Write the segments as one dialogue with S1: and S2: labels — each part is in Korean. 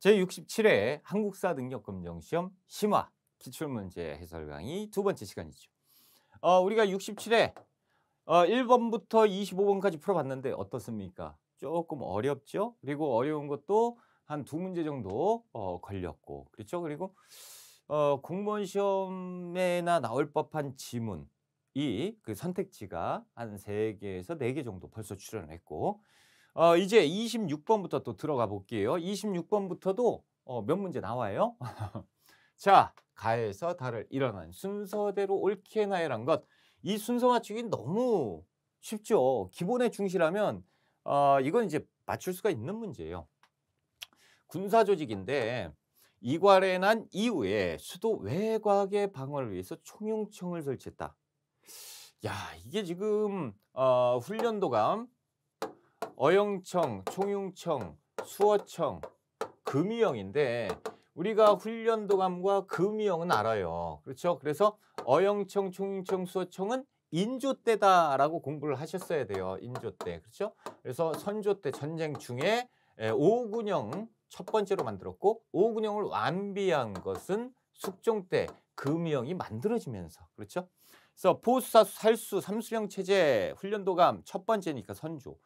S1: 제67회 한국사 능력검정시험 심화 기출문제 해설 강의 두 번째 시간이죠. 어, 우리가 67회 어, 1번부터 25번까지 풀어봤는데 어떻습니까? 조금 어렵죠? 그리고 어려운 것도 한 두 문제 정도 어, 걸렸고 그렇죠? 그리고 어, 공무원 시험에나 나올 법한 지문 이그 선택지가 한 세개에서네 개 정도 벌써 출연했고 어, 이제 26번부터 또 들어가 볼게요. 26번부터도 어, 몇 문제 나와요. 자, 가에서 달을 일어난 순서대로 옳게 나열한 것. 이 순서 맞추기 너무 쉽죠. 기본에 충실하면 어, 이건 이제 맞출 수가 있는 문제예요. 군사조직인데 이괄의 난 이후에 수도 외곽의 방어를 위해서 총용청을 설치했다. 야, 이게 지금 어, 훈련도감 어영청, 총융청, 수어청, 금이형인데 우리가 훈련도감과 금이형은 알아요. 그렇죠? 그래서 어영청, 총융청, 수어청은 인조 때다라고 공부를 하셨어야 돼요. 인조 때. 그렇죠? 그래서 선조 때 전쟁 중에 예, 오군형첫 번째로 만들었고 오군형을 완비한 것은 숙종 때 금이형이 만들어지면서 그렇죠? 그래서 보수사수, 살수, 삼수령 체제, 훈련도감 첫 번째니까 선조.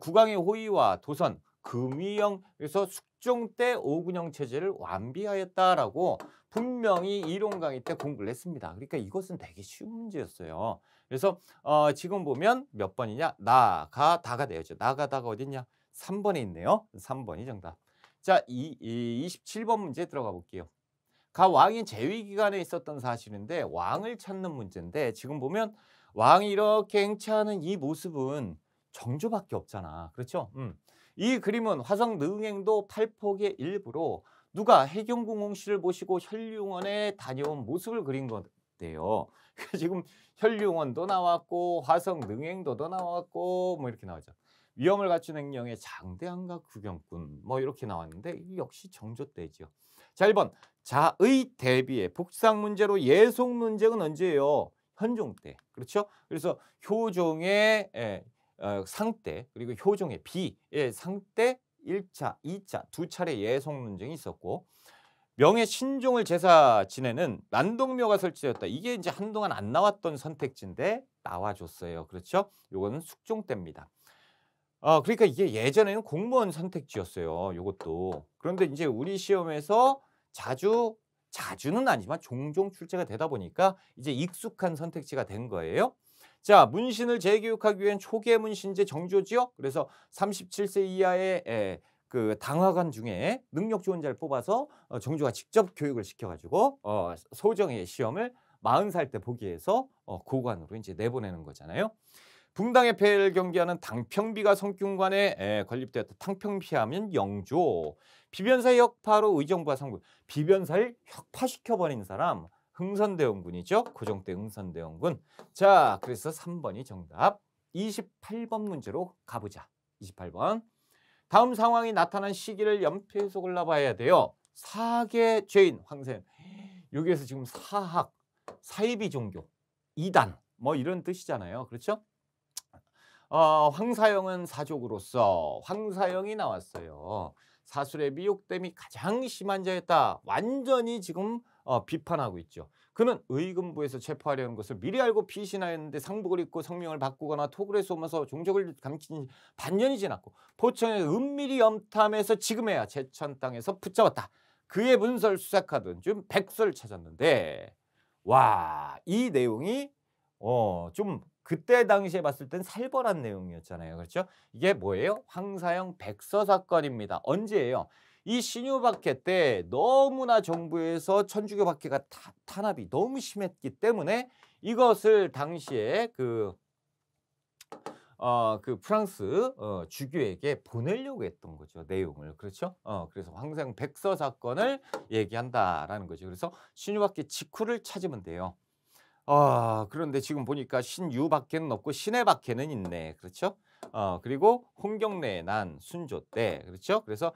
S1: 구강의호의와 예, 도선, 금위영에서 숙종 때 오근영 체제를 완비하였다라고 분명히 이론 강의 때 공부를 했습니다. 그러니까 이것은 되게 쉬운 문제였어요. 그래서 어, 지금 보면 몇 번이냐? 나가 다가 되어죠. 나가 다가 어딨냐? 3번에 있네요. 3번이 정답. 자, 이, 이 27번 문제 들어가 볼게요. 가 왕이 재위 기간에 있었던 사실인데 왕을 찾는 문제인데 지금 보면 왕이 이렇게 행차하는 이 모습은 정조밖에 없잖아. 그렇죠? 음. 이 그림은 화성 능행도 팔폭의 일부로 누가 해경궁홍 씨를 모시고 현륭원에 다녀온 모습을 그린 건데요. 지금 현륭원도 나왔고 화성 능행도도 나왔고 뭐 이렇게 나오죠. 위험을 갖춘 행령의 장대한과 구경꾼 뭐 이렇게 나왔는데 역시 정조 때죠자 1번 자의 대비에 북상 문제로 예속 문제는 언제예요? 현종 때 그렇죠? 그래서 효종의 예, 어, 상대 그리고 효종의 비의 상대 1차, 2차 두 차례 예송 논쟁이 있었고 명의 신종을 제사 지내는 난동묘가 설치되었다. 이게 이제 한동안 안 나왔던 선택지인데 나와줬어요. 그렇죠? 요거는 숙종 때입니다. 아, 그러니까 이게 예전에는 공무원 선택지였어요. 요것도. 그런데 이제 우리 시험에서 자주 자주는 아니지만 종종 출제가 되다 보니까 이제 익숙한 선택지가 된 거예요. 자, 문신을 재교육하기 위한 초계 문신제 정조 지역 그래서 37세 이하의 에, 예, 그 당화관 중에 능력 지원자를 뽑아서 어, 정조가 직접 교육을 시켜가지고 어, 소정의 시험을 40살 때 보기 위해서 어, 고관으로 이제 내보내는 거잖아요. 붕당의 패를 경기하는 당평비가 성균관에 에, 예, 건립되었다. 당평비하면 영조. 비변사의 혁파로 의정부와 상부. 비변사를 혁파시켜버린 사람. 흥선대원군이죠. 고정대 흥선대원군. 자, 그래서 3번이 정답. 28번 문제로 가보자. 28번. 다음 상황이 나타난 시기를 연필해서 골라봐야 돼요. 사계 죄인 황생. 여기에서 지금 사학, 사이비 종교, 이단 뭐 이런 뜻이잖아요. 그렇죠? 어, 황사영은 사족으로서 황사영이 나왔어요. 사술의 미혹됨이 가장 심한 자였다. 완전히 지금 어, 비판하고 있죠. 그는 의금부에서 체포하려는 것을 미리 알고 피신하였는데 상복을 입고 성명을 바꾸거나 토굴에 쏘면서 종적을 감춘 지 반년이 지났고 포천에 은밀히 염탐해서 지금에야 제천 땅에서 붙잡았다. 그의 문설 수색하던 중 백서를 찾았는데 와 이 내용이 어좀 그때 당시에 봤을 땐 살벌한 내용이었잖아요. 그렇죠? 이게 뭐예요? 황사영 백서 사건입니다. 언제예요? 이 신유박해 때 너무나 정부에서 천주교 박해가 타, 탄압이 너무 심했기 때문에 이것을 당시에 그 어, 그 프랑스 어, 주교에게 보내려고 했던 거죠. 내용을. 그렇죠? 어, 그래서 황생 백서 사건을 얘기한다라는 거죠. 그래서 신유박해 직후를 찾으면 돼요. 아, 어, 그런데 지금 보니까 신유박해는 없고 신해박해는 있네. 그렇죠? 어, 그리고 홍경래의 난 순조 때. 그렇죠? 그래서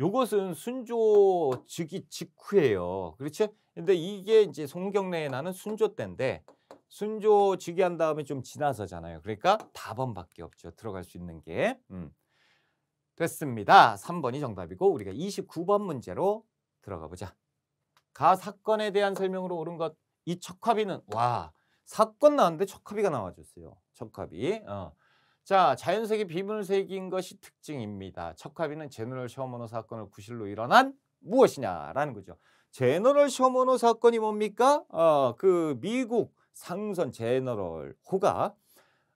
S1: 요것은 순조 즉위 직후예요. 그렇죠? 근데 이게 이제 송경래에 나는 순조 때인데 순조 즉위한 다음에 좀 지나서잖아요. 그러니까 4번밖에 없죠. 들어갈 수 있는 게. 음. 됐습니다. 3번이 정답이고 우리가 29번 문제로 들어가 보자. 가 사건에 대한 설명으로 옳은 것. 이척합이는와 사건 나왔는데 척합이가 나와줬어요. 척합이 어. 자, 자연색이 비물색인 것이 특징입니다. 척합이는 제너럴 셔머너 사건을 구실로 일어난 무엇이냐라는 거죠. 제너럴 셔머너 사건이 뭡니까? 어, 그 미국 상선 제너럴 호가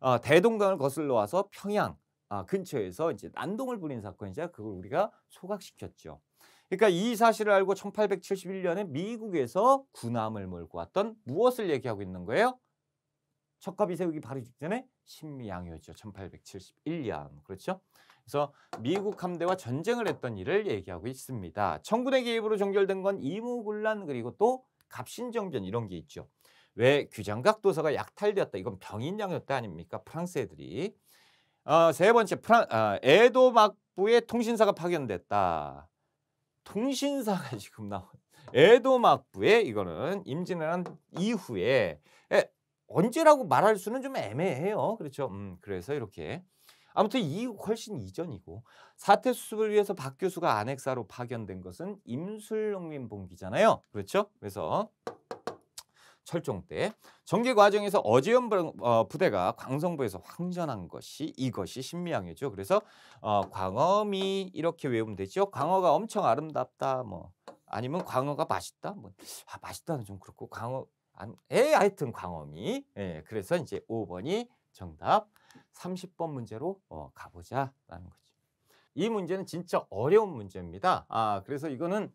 S1: 어, 대동강을 거슬러 와서 평양 아, 근처에서 이제 난동을 부린 사건이자 그걸 우리가 소각시켰죠. 그러니까 이 사실을 알고 1871년에 미국에서 군함을 몰고 왔던 무엇을 얘기하고 있는 거예요? 척과 비세우기 바로 직전에 신미양요죠. 1871년. 그렇죠? 그래서 미국 함대와 전쟁을 했던 일을 얘기하고 있습니다. 청군의 개입으로 종결된 건 이무군란 그리고 또 갑신정변 이런 게 있죠. 왜 규장각 도서가 약탈되었다. 이건 병인양요 때 아닙니까? 프랑스 애들이. 어, 세 번째 프랑 어, 아, 에도 막부의 통신사가 파견됐다. 통신사가 지금 나온 에도 막부에 이거는 임진왜란 이후에 에, 언제라고 말할 수는 좀 애매해요. 그렇죠? 음, 그래서 이렇게 아무튼 이 훨씬 이전이고 사태 수습을 위해서 박 교수가 안핵사로 파견된 것은 임술농민 봉기잖아요. 그렇죠? 그래서 철종 때 전개 과정에서 어지연 어, 부대가 광성부에서 황전한 것이 이것이 신미양이죠. 그래서 어, 광어미 이렇게 외우면 되죠. 광어가 엄청 아름답다. 뭐 아니면 광어가 맛있다. 뭐 아, 맛있다는 좀 그렇고 광어 에 하여튼 광어미 예, 그래서 이제 5번이 정답 30번 문제로 어, 가보자라는 거죠. 이 문제는 진짜 어려운 문제입니다. 아 그래서 이거는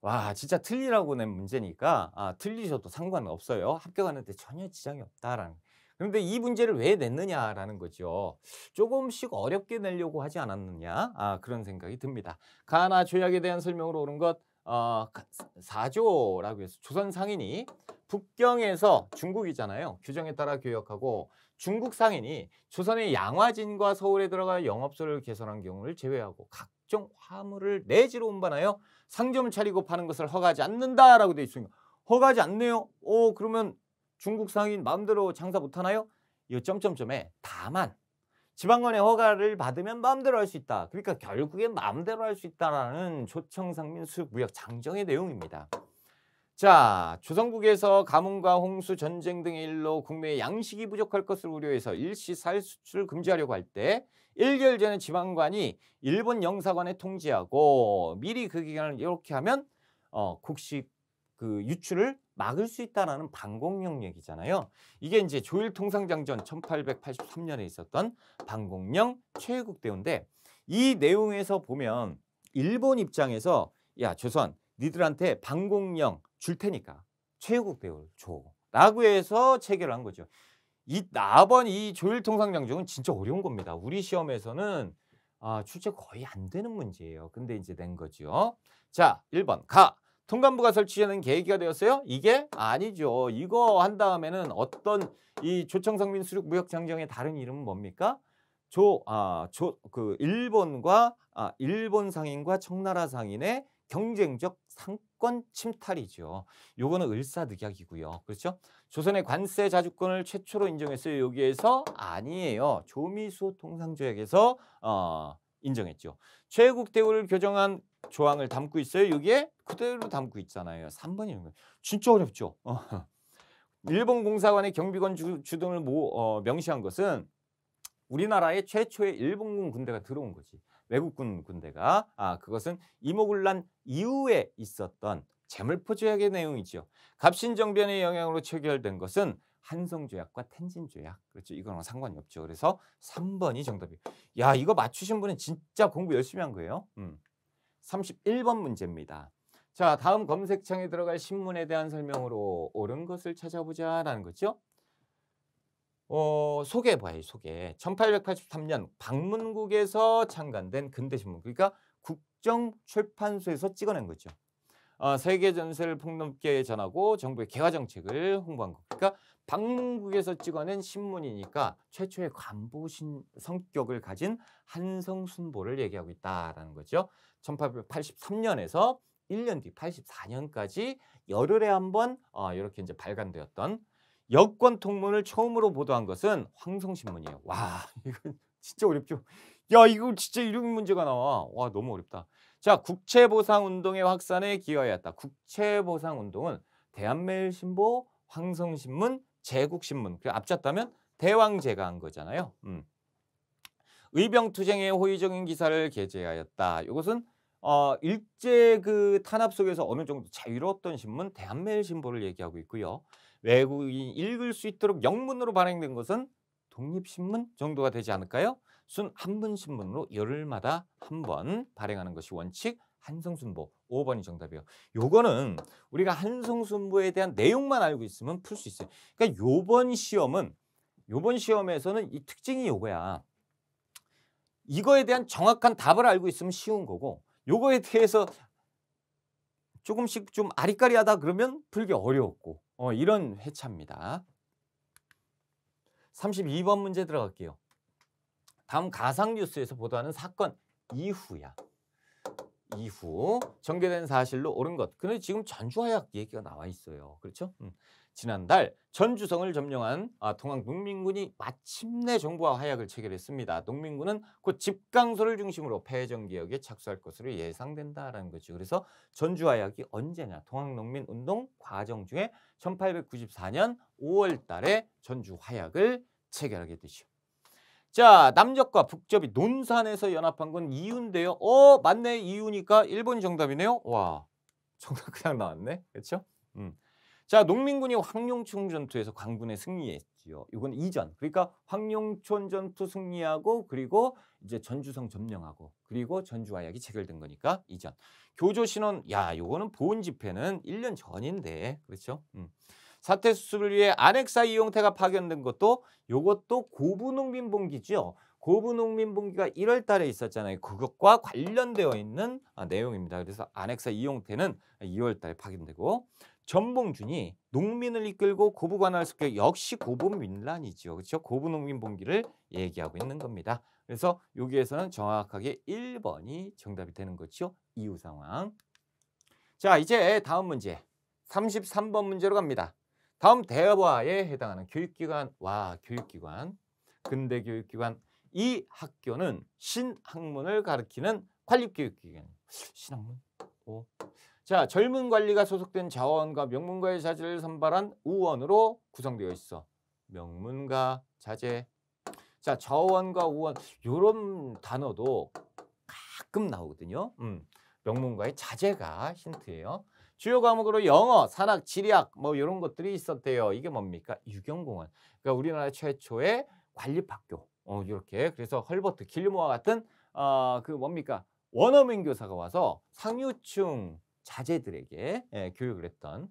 S1: 와 진짜 틀리라고 낸 문제니까 아, 틀리셔도 상관없어요. 합격하는데 전혀 지장이 없다라는 그런데 이 문제를 왜 냈느냐라는 거죠. 조금씩 어렵게 내려고 하지 않았느냐 아, 그런 생각이 듭니다. 가나 조약에 대한 설명으로 오른 것 어, 4조라고 해서 조선 상인이 북경에서 중국이잖아요. 규정에 따라 교역하고 중국 상인이 조선의 양화진과 서울에 들어가 영업소를 개설한 경우를 제외하고 각종 화물을 내지로 운반하여 상점을 차리고 파는 것을 허가하지 않는다라고 돼 있습니다. 허가하지 않네요. 오 그러면 중국 상인 마음대로 장사 못하나요? 이 점점점에 다만 지방관의 허가를 받으면 마음대로 할 수 있다. 그러니까 결국엔 마음대로 할 수 있다라는 조청상민 수무역 장정의 내용입니다. 자, 조선국에서 가뭄과 홍수, 전쟁 등의 일로 국내에 양식이 부족할 것을 우려해서 일시 살수출을 금지하려고 할 때 1개월 전에 지방관이 일본 영사관에 통지하고 미리 그 기간을 이렇게 하면 어, 국식 그 유출을 막을 수 있다라는 방공 영역이잖아요. 이게 이제 조일 통상장전 1883년에 있었던 방공령 최애국대운데 이 내용에서 보면 일본 입장에서 야 조선 니들한테 방공령 줄 테니까 최애국대우를 줘 라고 해서 체결한 거죠. 이 나번 이 조일 통상장전은 진짜 어려운 겁니다. 우리 시험에서는 아, 출제 거의 안 되는 문제예요. 근데 이제 낸 거죠. 자, 1번 가. 통감부가 설치되는 계기가 되었어요? 이게 아니죠. 이거 한 다음에는 어떤 이 조청성민 수륙 무역 장정의 다른 이름은 뭡니까? 조 아 조 그 일본과 아 일본 상인과 청나라 상인의 경쟁적 상권 침탈이죠. 요거는 을사늑약이고요. 그렇죠? 조선의 관세 자주권을 최초로 인정했어요. 여기에서 아니에요. 조미수호 통상조약에서 어 인정했죠. 최국 대우를 교정한 조항을 담고 있어요. 여기에 그대로 담고 있잖아요. 3번이 진짜 어렵죠. 어. 일본 공사관의 경비관 주, 주등을 모, 어, 명시한 것은 우리나라의 최초의 일본군 군대가 들어온 거지. 외국군 군대가 아 그것은 이모군란 이후에 있었던 재물포 조약의 내용이죠 갑신정변의 영향으로 체결된 것은 한성 조약과 텐진 조약. 그렇죠. 이거랑 상관이 없죠. 그래서 3번이 정답이에요. 야, 이거 맞추신 분은 진짜 공부 열심히 한 거예요. 음. 31번 문제입니다. 자, 다음 검색창에 들어갈 신문에 대한 설명으로 옳은 것을 찾아보자라는 거죠. 어, 소개 봐요, 소개. 1883년 방문국에서 창간된 근대신문. 그러니까 국정출판소에서 찍어낸 거죠. 어, 세계 전세를 폭넓게 전하고 정부의 개화 정책을 홍보한 거. 그러니까 방문국에서 찍어낸 신문이니까 최초의 관보 신 성격을 가진 한성순보를 얘기하고 있다라는 거죠. 1883년에서 1년 뒤 84년까지 열흘에 한번 어, 이렇게 이제 발간되었던 여권 통문을 처음으로 보도한 것은 황성신문이에요. 와, 이건 진짜 어렵죠. 야 이거 진짜 이런 문제가 나와. 와 너무 어렵다. 자 국채보상운동의 확산에 기여하였다. 국채보상운동은 대한매일신보, 황성신문, 제국신문 그 앞잡다면 대왕제가 한 거잖아요. 음. 의병투쟁의 호의적인 기사를 게재하였다. 이것은 어, 일제 그 탄압 속에서 어느 정도 자유로웠던 신문 대한매일신보를 얘기하고 있고요. 외국인 읽을 수 있도록 영문으로 발행된 것은 독립신문 정도가 되지 않을까요? 순한분 신문으로 열흘마다 한 번 발행하는 것이 원칙 한성순보 5번이 정답이에요. 요거는 우리가 한성순보에 대한 내용만 알고 있으면 풀 수 있어요. 그러니까 요번 시험은 요번 시험에서는 이 특징이 요거야. 이거에 대한 정확한 답을 알고 있으면 쉬운 거고 요거에 대해서 조금씩 좀 아리까리하다 그러면 풀기 어려웠고 어, 이런 회차입니다. 32번 문제 들어갈게요. 다음 가상 뉴스에서 보도하는 사건 이후야. 이후 전개된 사실로 옳은 것. 그런데 지금 전주화약 얘기가 나와 있어요. 그렇죠? 음. 지난달 전주성을 점령한 아, 동학농민군이 마침내 정부와 화약을 체결했습니다. 농민군은 곧 집강소를 중심으로 폐정개혁에 착수할 것으로 예상된다라는 거죠. 그래서 전주화약이 언제냐 동학농민운동 과정 중에 1894년 5월 달에 전주화약을 체결하게 되죠. 자, 남적과 북적이 논산에서 연합한 건 이윤데요. 어, 맞네. 이윤이니까 1번이 정답이네요. 와, 정답 그냥 나왔네. 그렇죠? 음. 자, 농민군이 황룡충 전투에서 광군에 승리했지요. 이건 이전. 그러니까 황룡촌 전투 승리하고 그리고 이제 전주성 점령하고 그리고 전주와 약이 체결된 거니까 이전. 교조 신원 야, 요거는 보온 집회는 1년 전인데. 그렇죠? 음. 사태 수습을 위해 아넥사 이용태가 파견된 것도 이것도고부농민봉기죠 고부농민봉기가 1월 달에 있었잖아요. 그것과 관련되어 있는 아, 내용입니다. 그래서 아넥사 이용태는 2월 달에 파견되고 전봉준이 농민을 이끌고 고부 관할 습격 역시 고부 민란이죠 그렇죠? 고부 농민 봉기를 얘기하고 있는 겁니다. 그래서 여기에서는 정확하게 1번이 정답이 되는 거죠. 이후 상황. 자, 이제 다음 문제. 33번 문제로 갑니다. 다음 대화에 해당하는 교육기관, 와, 교육기관, 근대 교육기관, 이 학교는 신학문을 가르치는 관립교육기관. 신학문? 오. 자, 젊은 관리가 소속된 자원과 명문가의 자제를 선발한 우원으로 구성되어 있어. 명문가, 자제. 자, 자원과 우원, 요런 단어도 가끔 나오거든요. 음, 명문가의 자제가 힌트예요. 주요 과목으로 영어, 산학, 지리학 뭐 이런 것들이 있었대요. 이게 뭡니까? 유경공원. 그러니까 우리나라 최초의 관립학교. 어, 이렇게. 그래서 헐버트, 길모와 같은 어, 그 뭡니까? 원어민 교사가 와서 상류층 자제들에게 예, 교육을 했던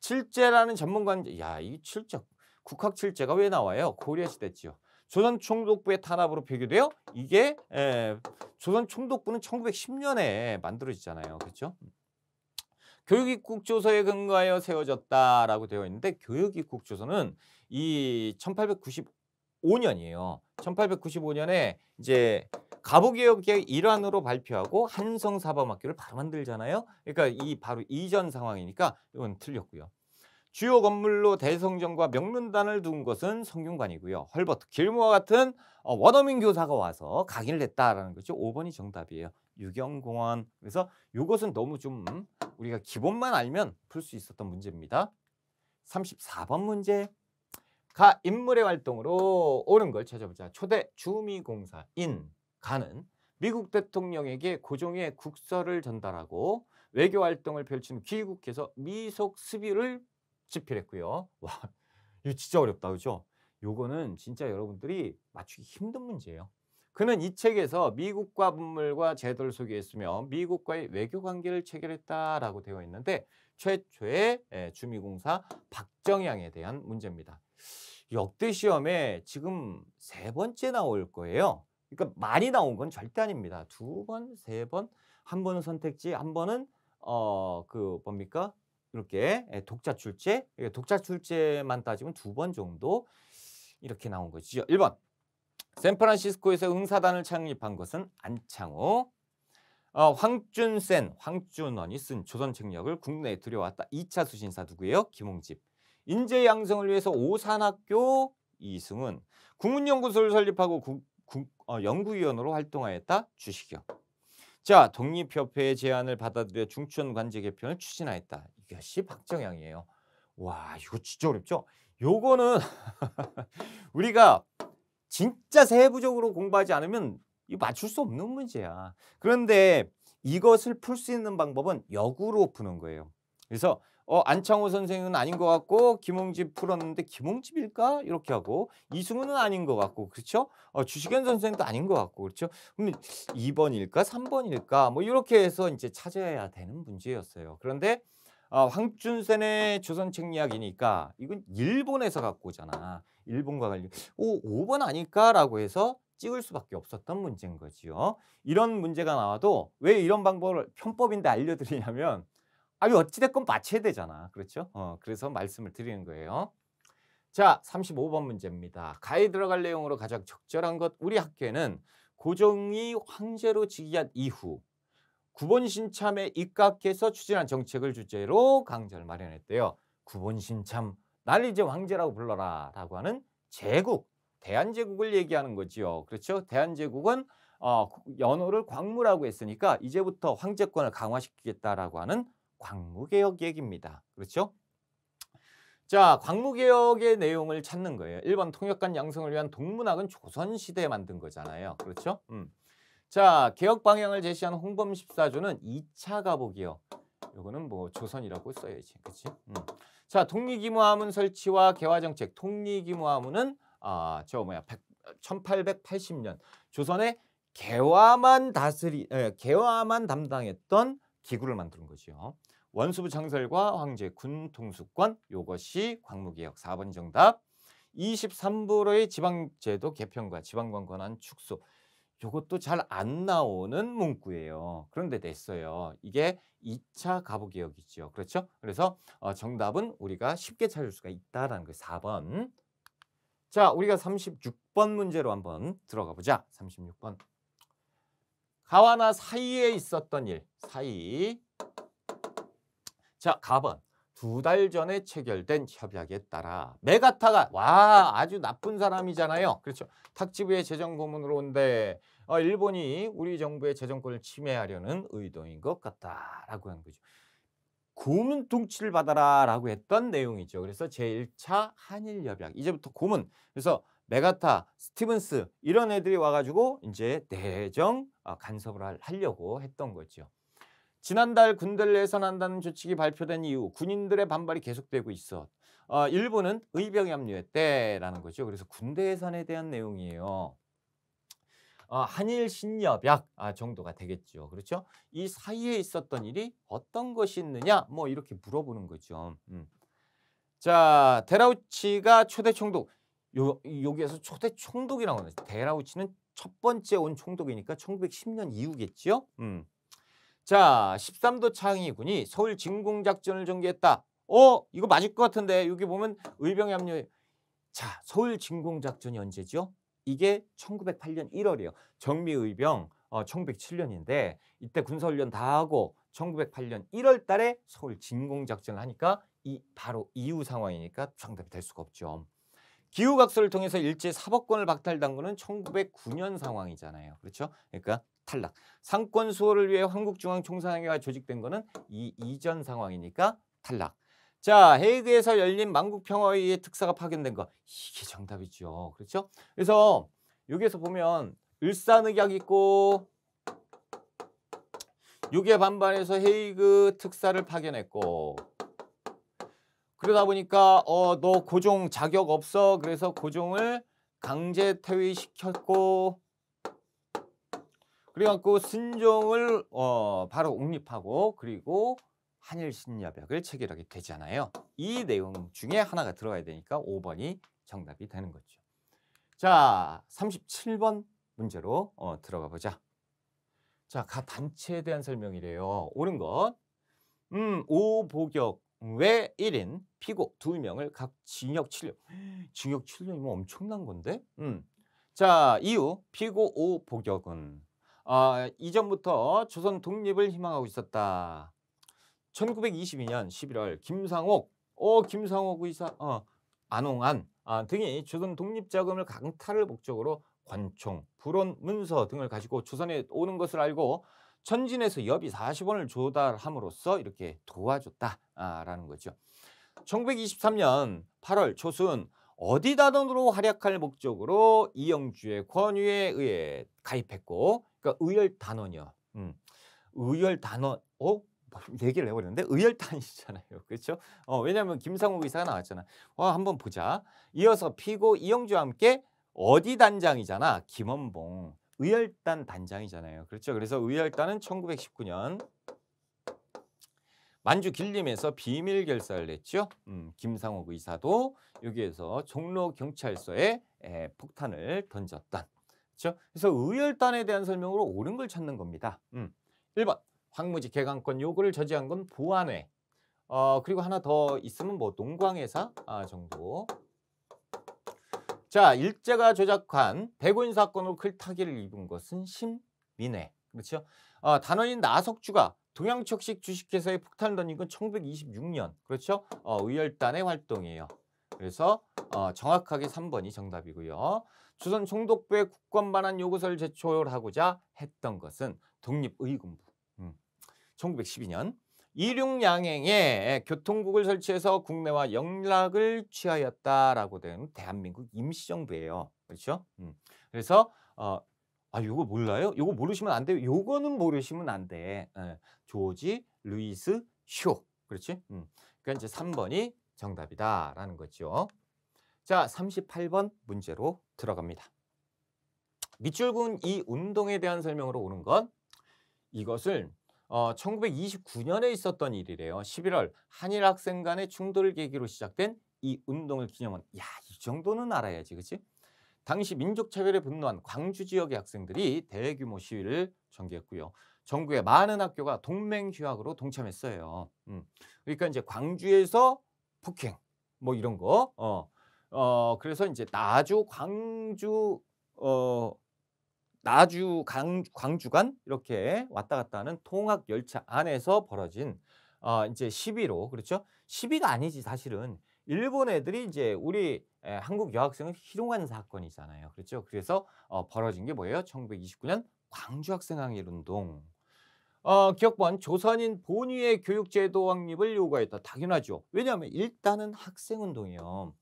S1: 칠제라는 전문관 가 야, 이 칠제 국학 칠제가 왜 나와요? 고려 시대지요. 조선 총독부의 탄압으로 비교돼요 이게 에, 예, 조선 총독부는 1910년에 만들어지잖아요. 그렇죠? 교육입국 조서에 근거하여 세워졌다라고 되어 있는데 교육입국 조서는 이 1895년이에요. 1895년에 이제 가부개혁의 일환으로 발표하고 한성사범학교를 바로 만들잖아요. 그러니까 이 바로 이전 상황이니까 이건 틀렸고요. 주요 건물로 대성전과 명륜단을 둔 것은 성균관이고요. 헐버트 길모와 같은 어, 원어민 교사가 와서 강의를 냈다라는 거죠. 5번이 정답이에요. 유경공원. 그래서 이것은 너무 좀 음, 우리가 기본만 알면 풀 수 있었던 문제입니다. 34번 문제. 가 인물의 활동으로 옳은 걸 찾아보자. 초대 주미공사 인 가는 미국 대통령에게 고종의 국서를 전달하고 외교 활동을 펼친 귀국해서 미속 수비를 집필했고요. 와, 이거 진짜 어렵다, 그죠? 요거는 진짜 여러분들이 맞추기 힘든 문제예요. 그는 이 책에서 미국과 분물과 제도를 소개했으며 미국과의 외교 관계를 체결했다라고 되어 있는데 최초의 예, 주미공사 박정양에 대한 문제입니다. 역대 시험에 지금 세 번째 나올 거예요. 그러니까 많이 나온 건 절대 아닙니다. 두 번, 세 번, 한 번은 선택지, 한 번은 어 그 뭡니까? 이렇게 예, 독자 출제, 독자 출제만 따지면 두 번 정도 이렇게 나온 거죠. 1번 샌프란시스코에서 응사단을 창립한 것은 안창호. 어, 황준센, 황준원이 쓴 조선책력을 국내에 들여왔다. 2차 수신사 누구예요? 김홍집. 인재 양성을 위해서 오산학교 이승은 국문연구소를 설립하고 구, 구, 어, 연구위원으로 활동하였다. 주식경. 자, 독립협회의 제안을 받아들여 중천 관제 개편을 추진하였다. 이것이 박정양이에요. 와, 이거 진짜 어렵죠? 요거는 우리가 진짜 세부적으로 공부하지 않으면 이 맞출 수 없는 문제야. 그런데 이것을 풀 수 있는 방법은 역으로 푸는 거예요. 그래서 어, 안창호 선생은 아닌 것 같고 김홍집 풀었는데 김홍집일까 이렇게 하고 이승우는 아닌 것 같고 그렇죠? 어, 주식현 선생도 아닌 것 같고 그렇죠? 그럼 2번일까 3번일까 뭐 이렇게 해서 이제 찾아야 되는 문제였어요. 그런데 아, 황준센의 조선책략이니까 이건 일본에서 갖고 오잖아. 일본과 관련. 오, 5번 아닐까라고 해서 찍을 수밖에 없었던 문제인 거지요. 이런 문제가 나와도 왜 이런 방법을 편법인데 알려드리냐면 아유 어찌됐건 맞춰야 되잖아. 그렇죠? 어, 그래서 말씀을 드리는 거예요. 자, 35번 문제입니다. 가에 들어갈 내용으로 가장 적절한 것 우리 학교에는 고종이 황제로 즉위한 이후 구본 신참에 입각해서 추진한 정책을 주제로 강좌를 마련했대요. 구본 신참 날 이제 황제라고 불러라라고 하는 제국 대한제국을 얘기하는 거지요. 그렇죠? 대한제국은 어, 연호를 광무라고 했으니까 이제부터 황제권을 강화시키겠다라고 하는 광무개혁 얘기입니다. 그렇죠? 자, 광무개혁의 내용을 찾는 거예요. 일번 통역관 양성을 위한 동문학은 조선시대에 만든 거잖아요. 그렇죠? 음. 자, 개혁 방향을 제시한 홍범 14조는 2차 가보기요. 요거는 뭐 조선이라고 써야지. 그치? 음. 자, 독립기무화문 설치와 개화정책. 독립기무화문은 아, 저 뭐야, 100, 1880년 조선의 개화만 다스리, 에, 예, 개화만 담당했던 기구를 만드는 거지요. 원수부 창설과 황제 군 통수권 요것이 광무개혁 4번 정답. 23부로의 지방제도 개편과 지방관 권한 축소 이것도 잘 안 나오는 문구예요. 그런데 냈어요. 이게 2차 가부개혁이죠 그렇죠? 그래서 어, 정답은 우리가 쉽게 찾을 수가 있다라는 거 4번. 자, 우리가 36번 문제로 한번 들어가 보자. 36번. 가와나 사이에 있었던 일. 사이. 자, 가번. 두달 전에 체결된 협약에 따라 메가타가 와 아주 나쁜 사람이잖아요. 그렇죠. 탁지부의 재정 고문으로 온데 어, 일본이 우리 정부의 재정권을 침해하려는 의도인 것 같다라고 한 거죠. 고문 통치를 받아라라고 했던 내용이죠. 그래서 제1차 한일 협약 이제부터 고문 그래서 메가타, 스티븐스 이런 애들이 와가지고 이제 대정 어, 간섭을 하려고 했던 거죠. 지난달 군대를 해산한다는 조치가 발표된 이후 군인들의 반발이 계속되고 있어. 어, 일본은 의병 합류했대라는 거죠. 그래서 군대 해산에 대한 내용이에요. 어, 한일 신협약 아, 정도가 되겠죠. 그렇죠? 이 사이에 있었던 일이 어떤 것이 있느냐? 뭐 이렇게 물어보는 거죠. 음. 자, 데라우치가 초대 총독. 요, 여기에서 초대 총독이라고 하는 데라우치는 첫 번째 온 총독이니까 1910년 이후겠지요. 음. 자, 13도 창의군이 서울 진공작전을 전개했다. 어, 이거 맞을 것 같은데 여기 보면 의병 합류. 자, 서울 진공작전이 언제죠? 이게 1908년 1월이에요. 정미의병 어, 1907년인데 이때 군사훈련 다 하고 1908년 1월 달에 서울 진공작전을 하니까 이 바로 이후 상황이니까 정답이 될 수가 없죠. 기후각서를 통해서 일제 사법권을 박탈당군은 1909년 상황이잖아요. 그렇죠? 그러니까 탈락. 상권 수호를 위해 한국중앙총사회가 조직된 거는 이 이전 상황이니까 탈락. 자, 헤이그에서 열린 만국평화회의의 특사가 파견된 거. 이게 정답이죠. 그렇죠? 그래서 여기에서 보면 을사늑약 있고 유괴 반반에서 헤이그 특사를 파견했고 그러다 보니까 어 너 고종 자격 없어 그래서 고종을 강제 퇴위시켰고 그래갖고 순종을 어, 바로 옹립하고 그리고 한일 신협약을 체결하게 되잖아요. 이 내용 중에 하나가 들어가야 되니까 5번이 정답이 되는 거죠. 자, 37번 문제로 어, 들어가 보자. 자, 각 단체에 대한 설명이래요. 옳은 것. 음, 오보격외 1인 피고 2명을 각 징역 7년. 징역 7년이면 엄청난 건데? 음. 자, 이후 피고 오보격은 어, 이전부터 조선 독립을 희망하고 있었다. 1922년 11월 김상옥, 어 김상옥 의사, 어 안홍안 아, 등이 조선 독립 자금을 강탈을 목적으로 관총, 불온, 문서 등을 가지고 조선에 오는 것을 알고 천진에서 여비 40원을 조달함으로써 이렇게 도와줬다라는 아, 거죠. 1923년 8월 초순 어디다돈으로 활약할 목적으로 이영주의 권유에 의해 가입했고 그러니까 의열 단원이요. 음. 의열 단원, 어? 뭐 얘기를 해버렸는데 의열단이잖아요. 그렇죠? 어, 왜냐하면 김상욱 의사가 나왔잖아. 와 한번 보자. 이어서 피고 이영주와 함께 어디 단장이잖아. 김원봉 의열단 단장이잖아요. 그렇죠? 그래서 의열단은 1919년 만주 길림에서 비밀 결사를 냈죠. 음, 김상욱 의사도 그 여기에서 종로 경찰서에 에, 폭탄을 던졌던 그렇죠? 그래서 의열단에 대한 설명으로 옳은 걸 찾는 겁니다. 음. 1번 황무지 개강권 요구를 저지한 건 보안회. 어, 그리고 하나 더 있으면 뭐 농광회사 아, 정도. 자, 일제가 조작한 백운 사건으로 클타기를 입은 것은 신민회. 그렇죠? 어, 단원인 나석주가 동양척식 주식회사에 폭탄을 던진 건 1926년. 그렇죠? 어, 의열단의 활동이에요. 그래서 어, 정확하게 3번이 정답이고요. 조선 총독부에 국권 반환 요구서를 제출하고자 했던 것은 독립의군부. 음. 1912년 이륙양행에 교통국을 설치해서 국내와 연락을 취하였다라고 된 대한민국 임시정부예요. 그렇죠? 음. 그래서 어, 아 요거 몰라요? 요거 모르시면 안 돼요. 요거는 모르시면 안 돼. 예. 조지 루이스 쇼. 그렇지? 음. 그러니까 이제 3번이 정답이다라는 거죠. 자, 38번 문제로 들어갑니다. 밑줄군 이 운동에 대한 설명으로 오는 건 이것을 어, 1929년에 있었던 일이래요. 11월 한일 학생 간의 충돌을 계기로 시작된 이 운동을 기념한 야, 이 정도는 알아야지, 그치? 당시 민족 차별에 분노한 광주 지역의 학생들이 대규모 시위를 전개했고요. 전국의 많은 학교가 동맹 휴학으로 동참했어요. 음. 그러니까 이제 광주에서 폭행 뭐 이런 거 어. 어 그래서 이제 나주 광주 어 나주 강, 광주간 이렇게 왔다 갔다 하는 통학 열차 안에서 벌어진 어 이제 시비로 그렇죠? 시비가 아니지 사실은 일본 애들이 이제 우리 에, 한국 여학생을 희롱한 사건이잖아요. 그렇죠? 그래서 어, 벌어진 게 뭐예요? 1929년 광주 학생 항일 운동. 어, 기억번 조선인 본위의 교육제도 확립을 요구했다. 당연하죠. 왜냐하면 일단은 학생운동이요.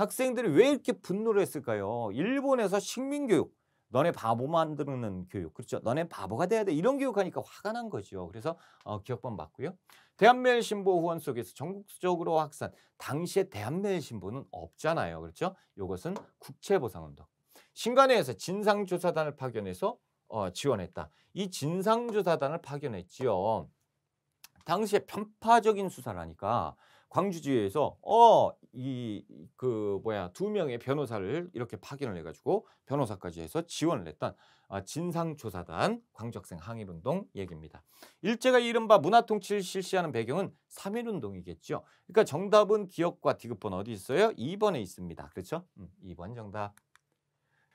S1: 학생들이 왜 이렇게 분노를 했을까요? 일본에서 식민교육, 너네 바보 만드는 교육, 그렇죠? 너네 바보가 돼야 돼. 이런 교육하니까 화가 난 거죠. 그래서 어, 기억법 맞고요. 대한매일신보 후원 속에서 전국적으로 확산, 당시에 대한매일신보는 없잖아요. 그렇죠? 요것은 국채보상운동. 신간회에서 진상조사단을 파견해서 어, 지원했다. 이 진상조사단을 파견했지요. 당시에 편파적인 수사라니까 광주지에서 어 이 그 뭐야 두 명의 변호사를 이렇게 파견을 해가지고 변호사까지 해서 지원을 했던 아, 진상조사단 광주학생 항일운동 얘기입니다. 일제가 이른바 문화통치를 실시하는 배경은 삼일운동이겠죠. 그러니까 정답은 기억과 디귿번 어디 있어요? 2번에 있습니다. 그렇죠? 음, 2번 정답.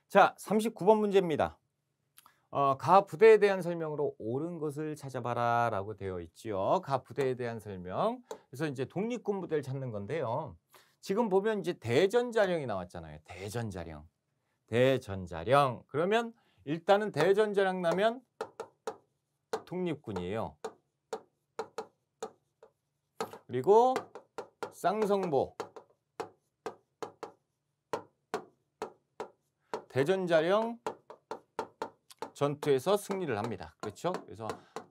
S1: 자, 39번 문제입니다. 어, 가 부대에 대한 설명으로 옳은 것을 찾아봐라 라고 되어 있지요. 가 부대에 대한 설명. 그래서 이제 독립군 부대를 찾는 건데요. 지금 보면 이제 대전자령이 나왔잖아요. 대전자령. 대전자령. 그러면 일단은 대전자령 나면 독립군이에요. 그리고 쌍성보. 대전자령 전투에서 승리를 합니다. 그렇죠? 그래서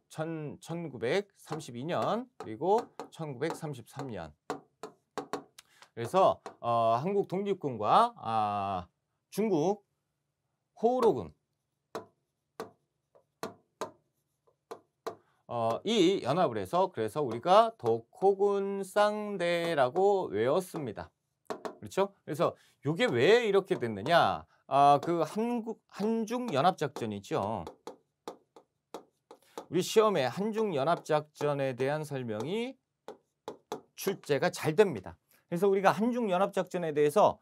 S1: 천, 1932년 그리고 1933년 그래서 어, 한국 독립군과 아, 중국 호로군 어, 이 연합을 해서 그래서 우리가 독호군 쌍대라고 외웠습니다. 그렇죠? 그래서 이게 왜 이렇게 됐느냐? 아, 그 한국 한중 연합 작전이죠. 우리 시험에 한중 연합 작전에 대한 설명이 출제가 잘 됩니다. 그래서 우리가 한중 연합 작전에 대해서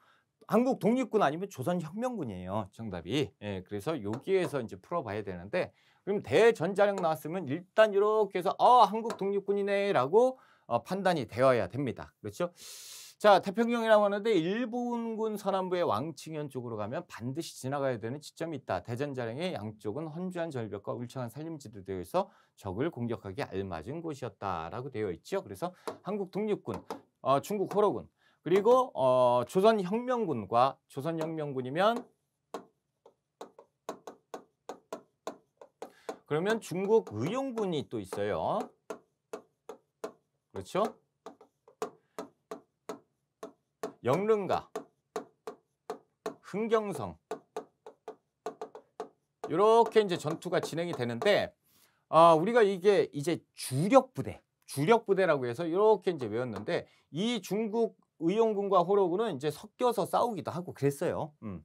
S1: 한국 독립군 아니면 조선 혁명군이에요. 정답이. 예, 그래서 여기에서 이제 풀어봐야 되는데 그럼 대전자력 나왔으면 일단 이렇게 해서 아 한국 독립군이네라고 어, 판단이 되어야 됩니다. 그렇죠? 자, 태평양이라고 하는데 일본군 서남부의 왕칭현 쪽으로 가면 반드시 지나가야 되는 지점이 있다. 대전 자령의 양쪽은 헌주한 절벽과 울창한 산림지도 되어 서 적을 공격하기 알맞은 곳이었다라고 되어 있죠. 그래서 한국 독립군, 어, 중국 호로군, 그리고 어, 조선혁명군과 조선혁명군이면 그러면 중국 의용군이 또 있어요. 그렇죠? 영릉가, 흥경성 이렇게 이제 전투가 진행이 되는데 어, 우리가 이게 이제 주력 부대, 주력 부대라고 해서 이렇게 이제 외웠는데 이 중국 의용군과 호로군은 이제 섞여서 싸우기도 하고 그랬어요. 음.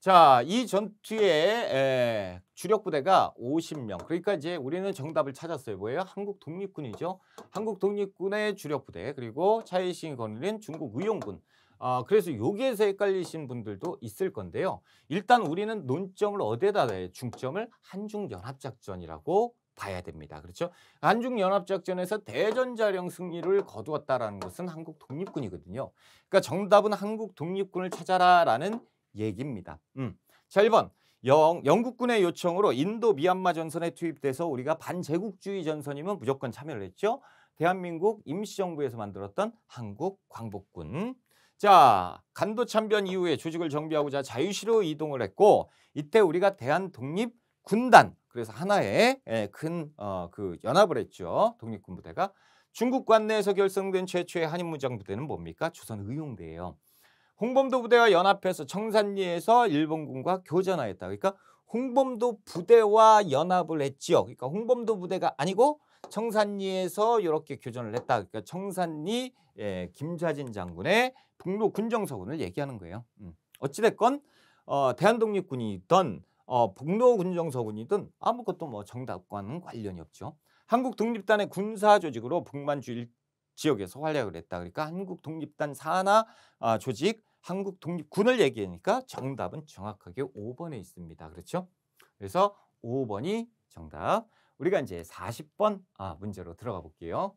S1: 자, 이전투의 주력 부대가 50명. 그러니까 이제 우리는 정답을 찾았어요. 뭐예요? 한국 독립군이죠. 한국 독립군의 주력 부대 그리고 차이싱이 거느린 중국 의용군. 아, 그래서 여기에서 헷갈리신 분들도 있을 건데요. 일단 우리는 논점을 어디에다 해? 중점을 한중연합작전이라고 봐야 됩니다. 그렇죠? 한중연합작전에서 대전자령 승리를 거두었다라는 것은 한국 독립군이거든요. 그러니까 정답은 한국 독립군을 찾아라라는 얘기입니다. 음. 자, 1번. 영, 영국군의 요청으로 인도 미얀마 전선에 투입돼서 우리가 반제국주의 전선이면 무조건 참여를 했죠. 대한민국 임시정부에서 만들었던 한국 광복군. 자, 간도 참변 이후에 조직을 정비하고자 자유시로 이동을 했고 이때 우리가 대한 독립 군단 그래서 하나의 예, 큰그 어, 그 연합을 했죠. 독립군 부대가 중국 관내에서 결성된 최초의 한인무장 부대는 뭡니까? 조선 의용대예요. 홍범도 부대와 연합해서 청산리에서 일본군과 교전하였다. 그러니까 홍범도 부대와 연합을 했지요. 그러니까 홍범도 부대가 아니고 청산리에서 이렇게 교전을 했다. 그러니까 청산리 예, 김좌진 장군의 북로 군정서군을 얘기하는 거예요. 음. 어찌됐건 어, 대한독립군이든 어, 북로 군정서군이든 아무것도 뭐 정답과는 관련이 없죠. 한국 독립단의 군사 조직으로 북만주 일, 지역에서 활약을 했다. 그러니까 한국 독립단 산하 아, 조직 한국 독립군을 얘기하니까 정답은 정확하게 5번에 있습니다. 그렇죠? 그래서 5번이 정답. 우리가 이제 40번 아, 문제로 들어가 볼게요.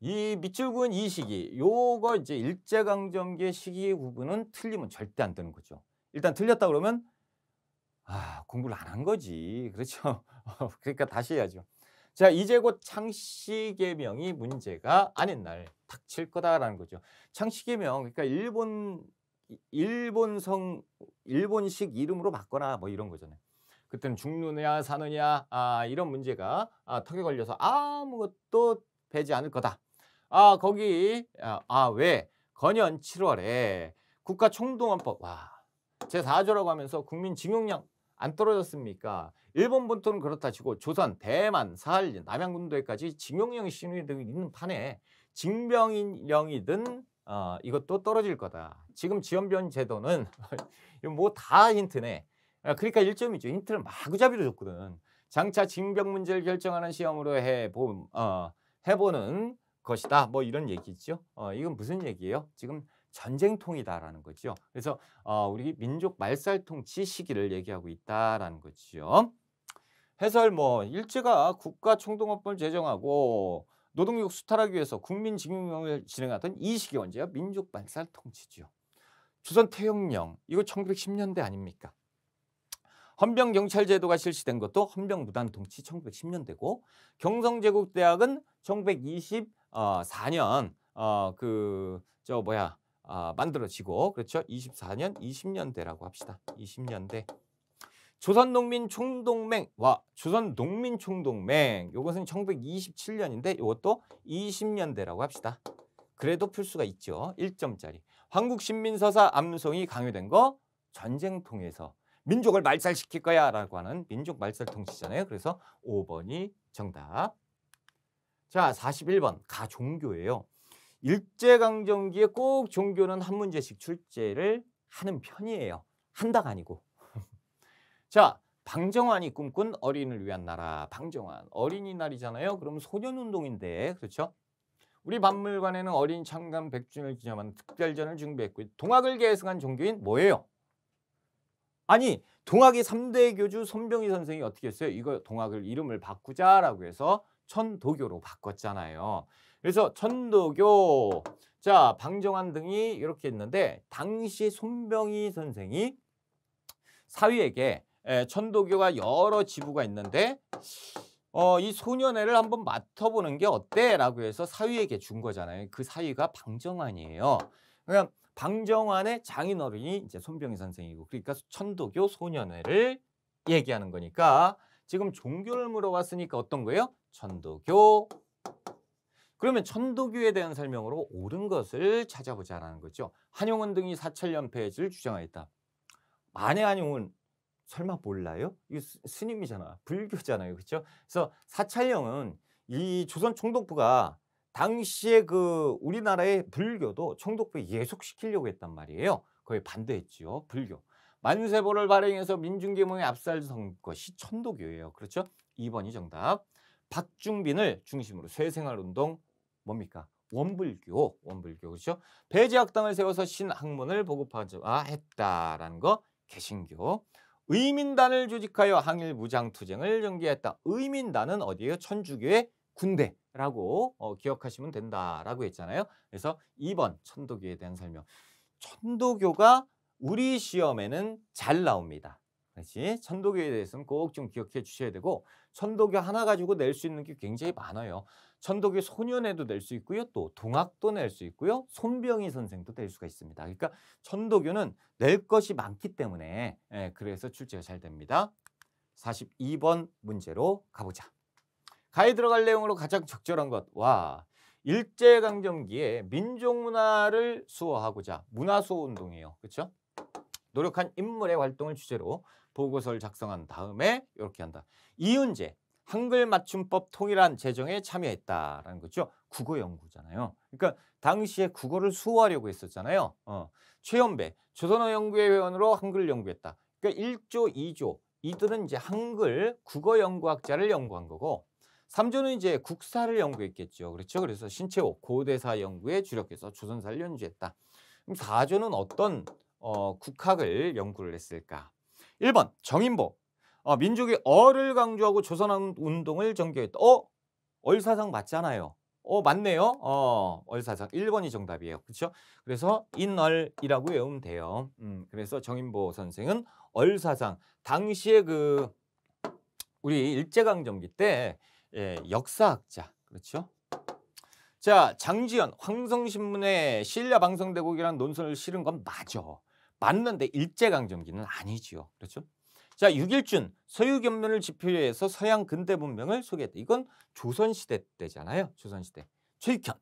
S1: 이 밑줄군 이 시기, 요거 이제 일제강점기의 시기 구분은 틀리면 절대 안 되는 거죠. 일단 틀렸다 그러면 아, 공부를 안 한 거지. 그렇죠? 그러니까 다시 해야죠. 자, 이제 곧 창씨개명이 문제가 아닌 날 닥칠 거다라는 거죠. 창씨개명, 그러니까 일본 일본성 일본식 이름으로 바꿔라 뭐 이런 거잖아요. 그때는 죽느냐 사느냐 아, 이런 문제가 아, 턱에 걸려서 아무것도 되지 않을 거다. 아 거기 아, 아 왜? 건연 7월에 국가총동원법 와 제4조라고 하면서 국민징용량 안 떨어졌습니까? 일본 본토는 그렇다 치고 조선, 대만, 사할, 남양군도에까지 징용령 신우 등이 있는 판에 징병령이든 어, 이것도 떨어질 거다. 지금 지원변 제도는 뭐 다 힌트네. 아, 그러니까 1점이죠. 힌트를 마구잡이로 줬거든. 장차 징병 문제를 결정하는 시험으로 해보, 어, 해보는 것이다. 뭐 이런 얘기죠. 어, 이건 무슨 얘기예요? 지금 전쟁통이다라는 거죠. 그래서 어, 우리 민족 말살통 지시기를 얘기하고 있다라는 거지요. 해설 뭐 일제가 국가 총동업법을 제정하고 노동력 수탈하기 위해서 국민징용령을 진행하던 이 시기 언제야? 민족 말살 통치지요. 조선 태용령 이거 1910년대 아닙니까? 헌병 경찰 제도가 실시된 것도 헌병 무단 통치 1910년대고 경성제국 대학은 1924년 어그저 뭐야 어, 만들어지고 그렇죠. 24년 20년대라고 합시다. 20년대 조선농민총동맹 와 조선농민총동맹 이것은 1927년인데 이것도 20년대라고 합시다. 그래도 풀 수가 있죠. 1점짜리. 한국신민서사 암송이 강요된 거 전쟁 통해서 민족을 말살시킬 거야 라고 하는 민족 말살 통치잖아요. 그래서 5번이 정답. 자, 41번 가종교예요. 일제강점기에 꼭 종교는 한 문제씩 출제를 하는 편이에요. 한다가 아니고. 자, 방정환이 꿈꾼 어린을 위한 나라. 방정환. 어린이날이잖아요. 그럼 소년운동인데. 그렇죠? 우리 박물관에는 어린 창간 백주년을 기념하는 특별전을 준비했고 동학을 계승한 종교인 뭐예요? 아니, 동학의 3대 교주 손병희 선생이 어떻게 했어요? 이거 동학을 이름을 바꾸자라고 해서 천도교로 바꿨잖아요. 그래서 천도교, 자 방정환 등이 이렇게 있는데 당시 손병희 선생이 사위에게 에, 예, 천도교가 여러 지부가 있는데 어, 이 소년회를 한번 맡아보는 게 어때? 라고 해서 사위에게 준 거잖아요. 그 사위가 방정환이에요. 그냥 방정환의 장인어른이 이제 손병희 선생이고 그러니까 천도교 소년회를 얘기하는 거니까 지금 종교를 물어봤으니까 어떤 거예요? 천도교 그러면 천도교에 대한 설명으로 옳은 것을 찾아보자라는 거죠. 한용운 등이 사철연패를 주장하였다. 만에 한용운 설마 몰라요? 이 스님이잖아. 불교잖아요. 그렇죠? 그래서 사찰령은 이 조선 총독부가 당시에 그 우리나라의 불교도 총독부에 예속시키려고 했단 말이에요. 거의 반대했지요. 불교. 만세보를 발행해서 민중계몽에 앞살선 것이 천도교예요. 그렇죠? 2번이 정답. 박중빈을 중심으로 쇠생활운동 뭡니까? 원불교, 원불교죠. 그렇죠? 그 배제학당을 세워서 신학문을 보급하자했다라는 아, 거 개신교. 의민단을 조직하여 항일 무장 투쟁을 전개했다. 의민단은 어디예요? 천주교의 군대라고 어, 기억하시면 된다라고 했잖아요. 그래서 2번 천도교에 대한 설명. 천도교가 우리 시험에는 잘 나옵니다. 그렇지? 천도교에 대해서는 꼭 좀 기억해 주셔야 되고 천도교 하나 가지고 낼 수 있는 게 굉장히 많아요. 천도교 소년에도낼 수 있고요. 또 동학도 낼 수 있고요. 손병희 선생도 낼 수가 있습니다. 그러니까 천도교는 낼 것이 많기 때문에 예, 그래서 출제가 잘 됩니다. 42번 문제로 가보자. 가에 들어갈 내용으로 가장 적절한 것. 와, 일제강점기에 민족문화를 수호하고자 문화수호운동이에요. 그렇죠? 노력한 인물의 활동을 주제로 보고서를 작성한 다음에 이렇게 한다. 이윤재, 한글 맞춤법 통일안 제정에 참여했다라는 거죠. 국어 연구잖아요. 그러니까 당시에 국어를 수호하려고 했었잖아요. 어. 최연배 조선어 연구회 회원으로 한글 연구했다. 그러니까 1조, 2조 이들은 이제 한글 국어 연구학자를 연구한 거고 3조는 이제 국사를 연구했겠죠. 그렇죠? 그래서 신채호 고대사 연구에 주력해서 조선사를 연구했다. 그럼 4조는 어떤 어, 국학을 연구를 했을까? 1번 정인복 어, 민족의 어를 강조하고 조선운동을 전개했다 어? 얼사상 맞잖아요. 어, 맞네요. 어, 얼사상. 1번이 정답이에요. 그렇죠? 그래서 인얼이라고 외우면 돼요. 음, 그래서 정인보 선생은 얼사상. 당시에 그 우리 일제강점기 때 예, 역사학자. 그렇죠? 자, 장지연 황성신문에 신라 방송대국이라는 논설을 실은 건 맞아. 맞는데 일제강점기는 아니지요. 그렇죠? 자, 6일준 서유겸면을 지표해서 서양 근대 문명을 소개했다. 이건 조선시대 때잖아요. 조선시대. 최익현.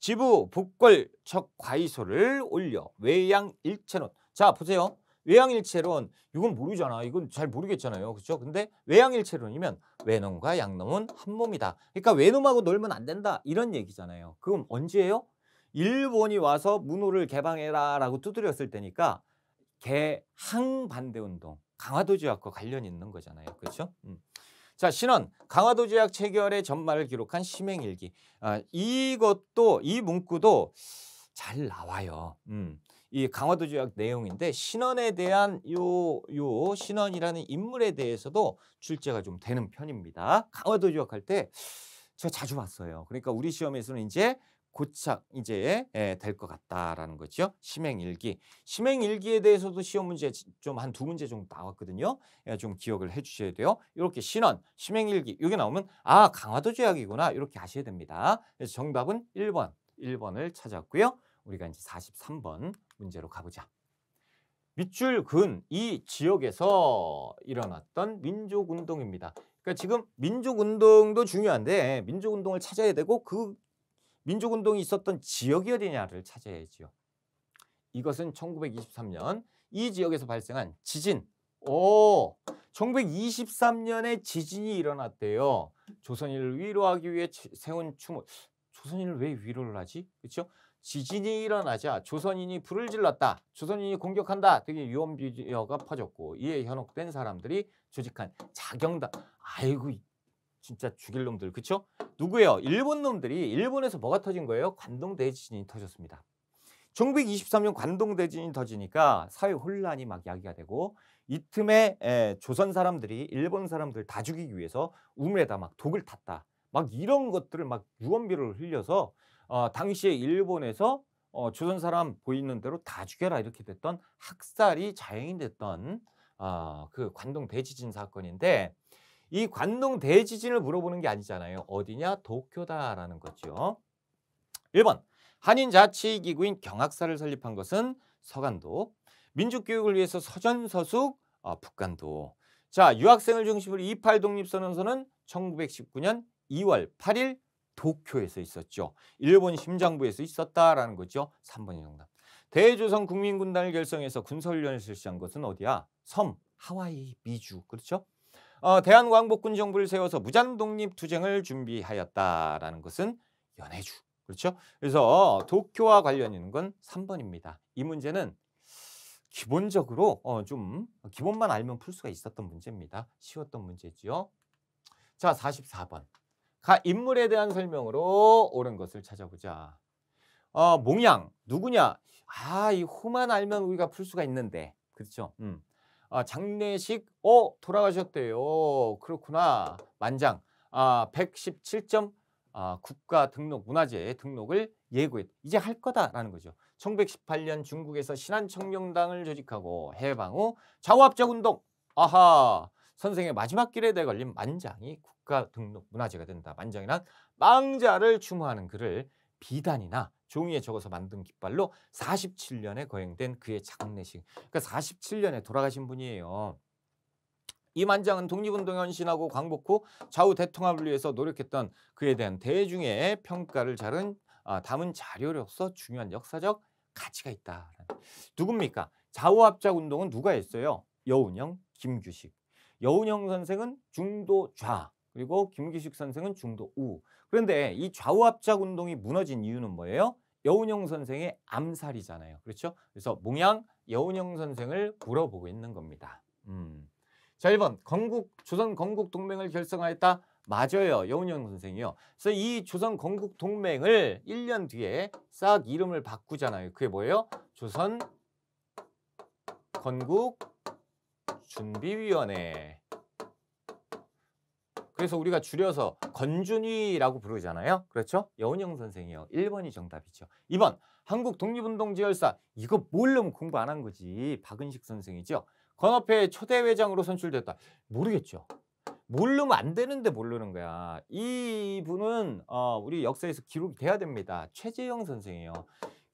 S1: 지부 복궐 척 과이소를 올려 외양 일체론. 자, 보세요. 외양 일체론. 이건 모르잖아. 이건 잘 모르겠잖아요. 그렇죠? 근데 외양 일체론이면 외놈과 양놈은 한 몸이다. 그러니까 외놈하고 놀면 안 된다. 이런 얘기잖아요. 그럼 언제예요? 일본이 와서 문호를 개방해라라고 두드렸을 때니까 개항 반대 운동. 강화도 조약과 관련 이 있는 거잖아요. 그렇죠? 음. 자, 신원 강화도 조약 체결의 전말을 기록한 심행일기. 아, 이것도 이 문구도 잘 나와요. 음. 이 강화도 조약 내용인데 신원에 대한 요요 요 신원이라는 인물에 대해서도 출제가 좀 되는 편입니다. 강화도 조약 할때저 자주 봤어요. 그러니까 우리 시험에서는 이제 고착 이제 예, 될것 같다라는 거죠. 심행일기. 심행일기에 대해서도 시험 문제 좀 한 두 문제 정도 나왔거든요. 예, 좀 기억을 해주셔야 돼요. 이렇게 신원, 심행일기 여기 나오면 아 강화도 조약이구나 이렇게 아셔야 됩니다. 그래서 정답은 1번, 1번을 찾았고요. 우리가 이제 43번 문제로 가보자. 밑줄 근 이 지역에서 일어났던 민족운동입니다. 그러니까 지금 민족운동도 중요한데 민족운동을 찾아야 되고 그 민족운동이 있었던 지역이 어디냐를 찾아야지요. 이것은 1923년 이 지역에서 발생한 지진. 오, 1923년에 지진이 일어났대요. 조선인을 위로하기 위해 세운 추모. 조선인을 왜 위로를 하지? 그렇죠? 지진이 일어나자 조선인이 불을 질렀다. 조선인이 공격한다. 되게 유언비어가 퍼졌고 이에 현혹된 사람들이 조직한 자경단. 아이고 진짜 죽일 놈들 그쵸? 누구예요? 일본 놈들이 일본에서 뭐가 터진 거예요? 관동대지진이 터졌습니다. 1923년 관동대지진이 터지니까 사회 혼란이 막 야기가 되고 이 틈에 에, 조선 사람들이 일본 사람들 다 죽이기 위해서 우물에다 막 독을 탔다. 막 이런 것들을 막 유언비를 흘려서 어, 당시에 일본에서 어, 조선 사람 보이는 대로 다 죽여라 이렇게 됐던 학살이 자행이 됐던 어, 그 관동 대지진 사건인데 이 관동 대지진을 물어보는 게 아니잖아요. 어디냐? 도쿄다라는 거죠. 1번 한인자치기구인 경학사를 설립한 것은 서간도 민족교육을 위해서 서전서숙 어, 북간도 자 유학생을 중심으로 28 독립선언서는 1919년 2월 8일 도쿄에서 있었죠. 일본 심장부에서 있었다라는 거죠. 3번이 정답. 대조선 국민군단을 결성해서 군사훈련을 실시한 것은 어디야? 섬, 하와이, 미주. 그렇죠? 어, 대한광복군 정부를 세워서 무장독립 투쟁을 준비하였다라는 것은 연해주 그렇죠? 그래서 도쿄와 관련 있는 건 3번입니다. 이 문제는 기본적으로 어, 좀 기본만 알면 풀 수가 있었던 문제입니다. 쉬웠던 문제지요. 자, 44번. 가 인물에 대한 설명으로 옳은 것을 찾아보자. 어, 몽양 누구냐? 아, 이 호만 알면 우리가 풀 수가 있는데. 그렇죠? 음. 아, 장례식 어 돌아가셨대요. 그렇구나. 만장 아, 117점 아, 국가 등록 문화재 등록을 예고했. 이제 할 거다라는 거죠. 1918년 중국에서 신한청명당을 조직하고 해방 후자우합적 운동. 아하. 선생의 마지막 길에 대걸린 만장이 국가 등록 문화재가 된다. 만장이란 망자를 추모하는 글을 비단이나 종이에 적어서 만든 깃발로 47년에 거행된 그의 장례식. 그러니까 47년에 돌아가신 분이에요. 이만장은 독립운동 헌신하고 광복 후 좌우 대통합을 위해서 노력했던 그에 대한 대중의 평가를 자른 아, 담은 자료로서 중요한 역사적 가치가 있다. 누굽니까? 좌우합작 운동은 누가 했어요? 여운형, 김규식. 여운형 선생은 중도 좌, 그리고 김기식 선생은 중도 우. 그런데 이 좌우 합작 운동이 무너진 이유는 뭐예요? 여운형 선생의 암살이잖아요. 그렇죠? 그래서 몽양 여운형 선생을 물어보고 있는 겁니다. 음. 자, 1번. 건국, 조선 건국 동맹을 결성하였다. 맞아요. 여운형 선생이요. 그래서 이 조선 건국 동맹을 1년 뒤에 싹 이름을 바꾸잖아요. 그게 뭐예요? 조선 건국 준비위원회. 그래서 우리가 줄여서 건준이라고 부르잖아요. 그렇죠? 여운형 선생이요. 1번이 정답이죠. 2번 한국 독립운동 지열사 이거 몰름 공부 안 한 거지. 박은식 선생이죠. 건업회 초대 회장으로 선출됐다. 모르겠죠. 모르면 안 되는데 모르는 거야. 이 분은 어, 우리 역사에서 기록이 돼야 됩니다. 최재형 선생이에요.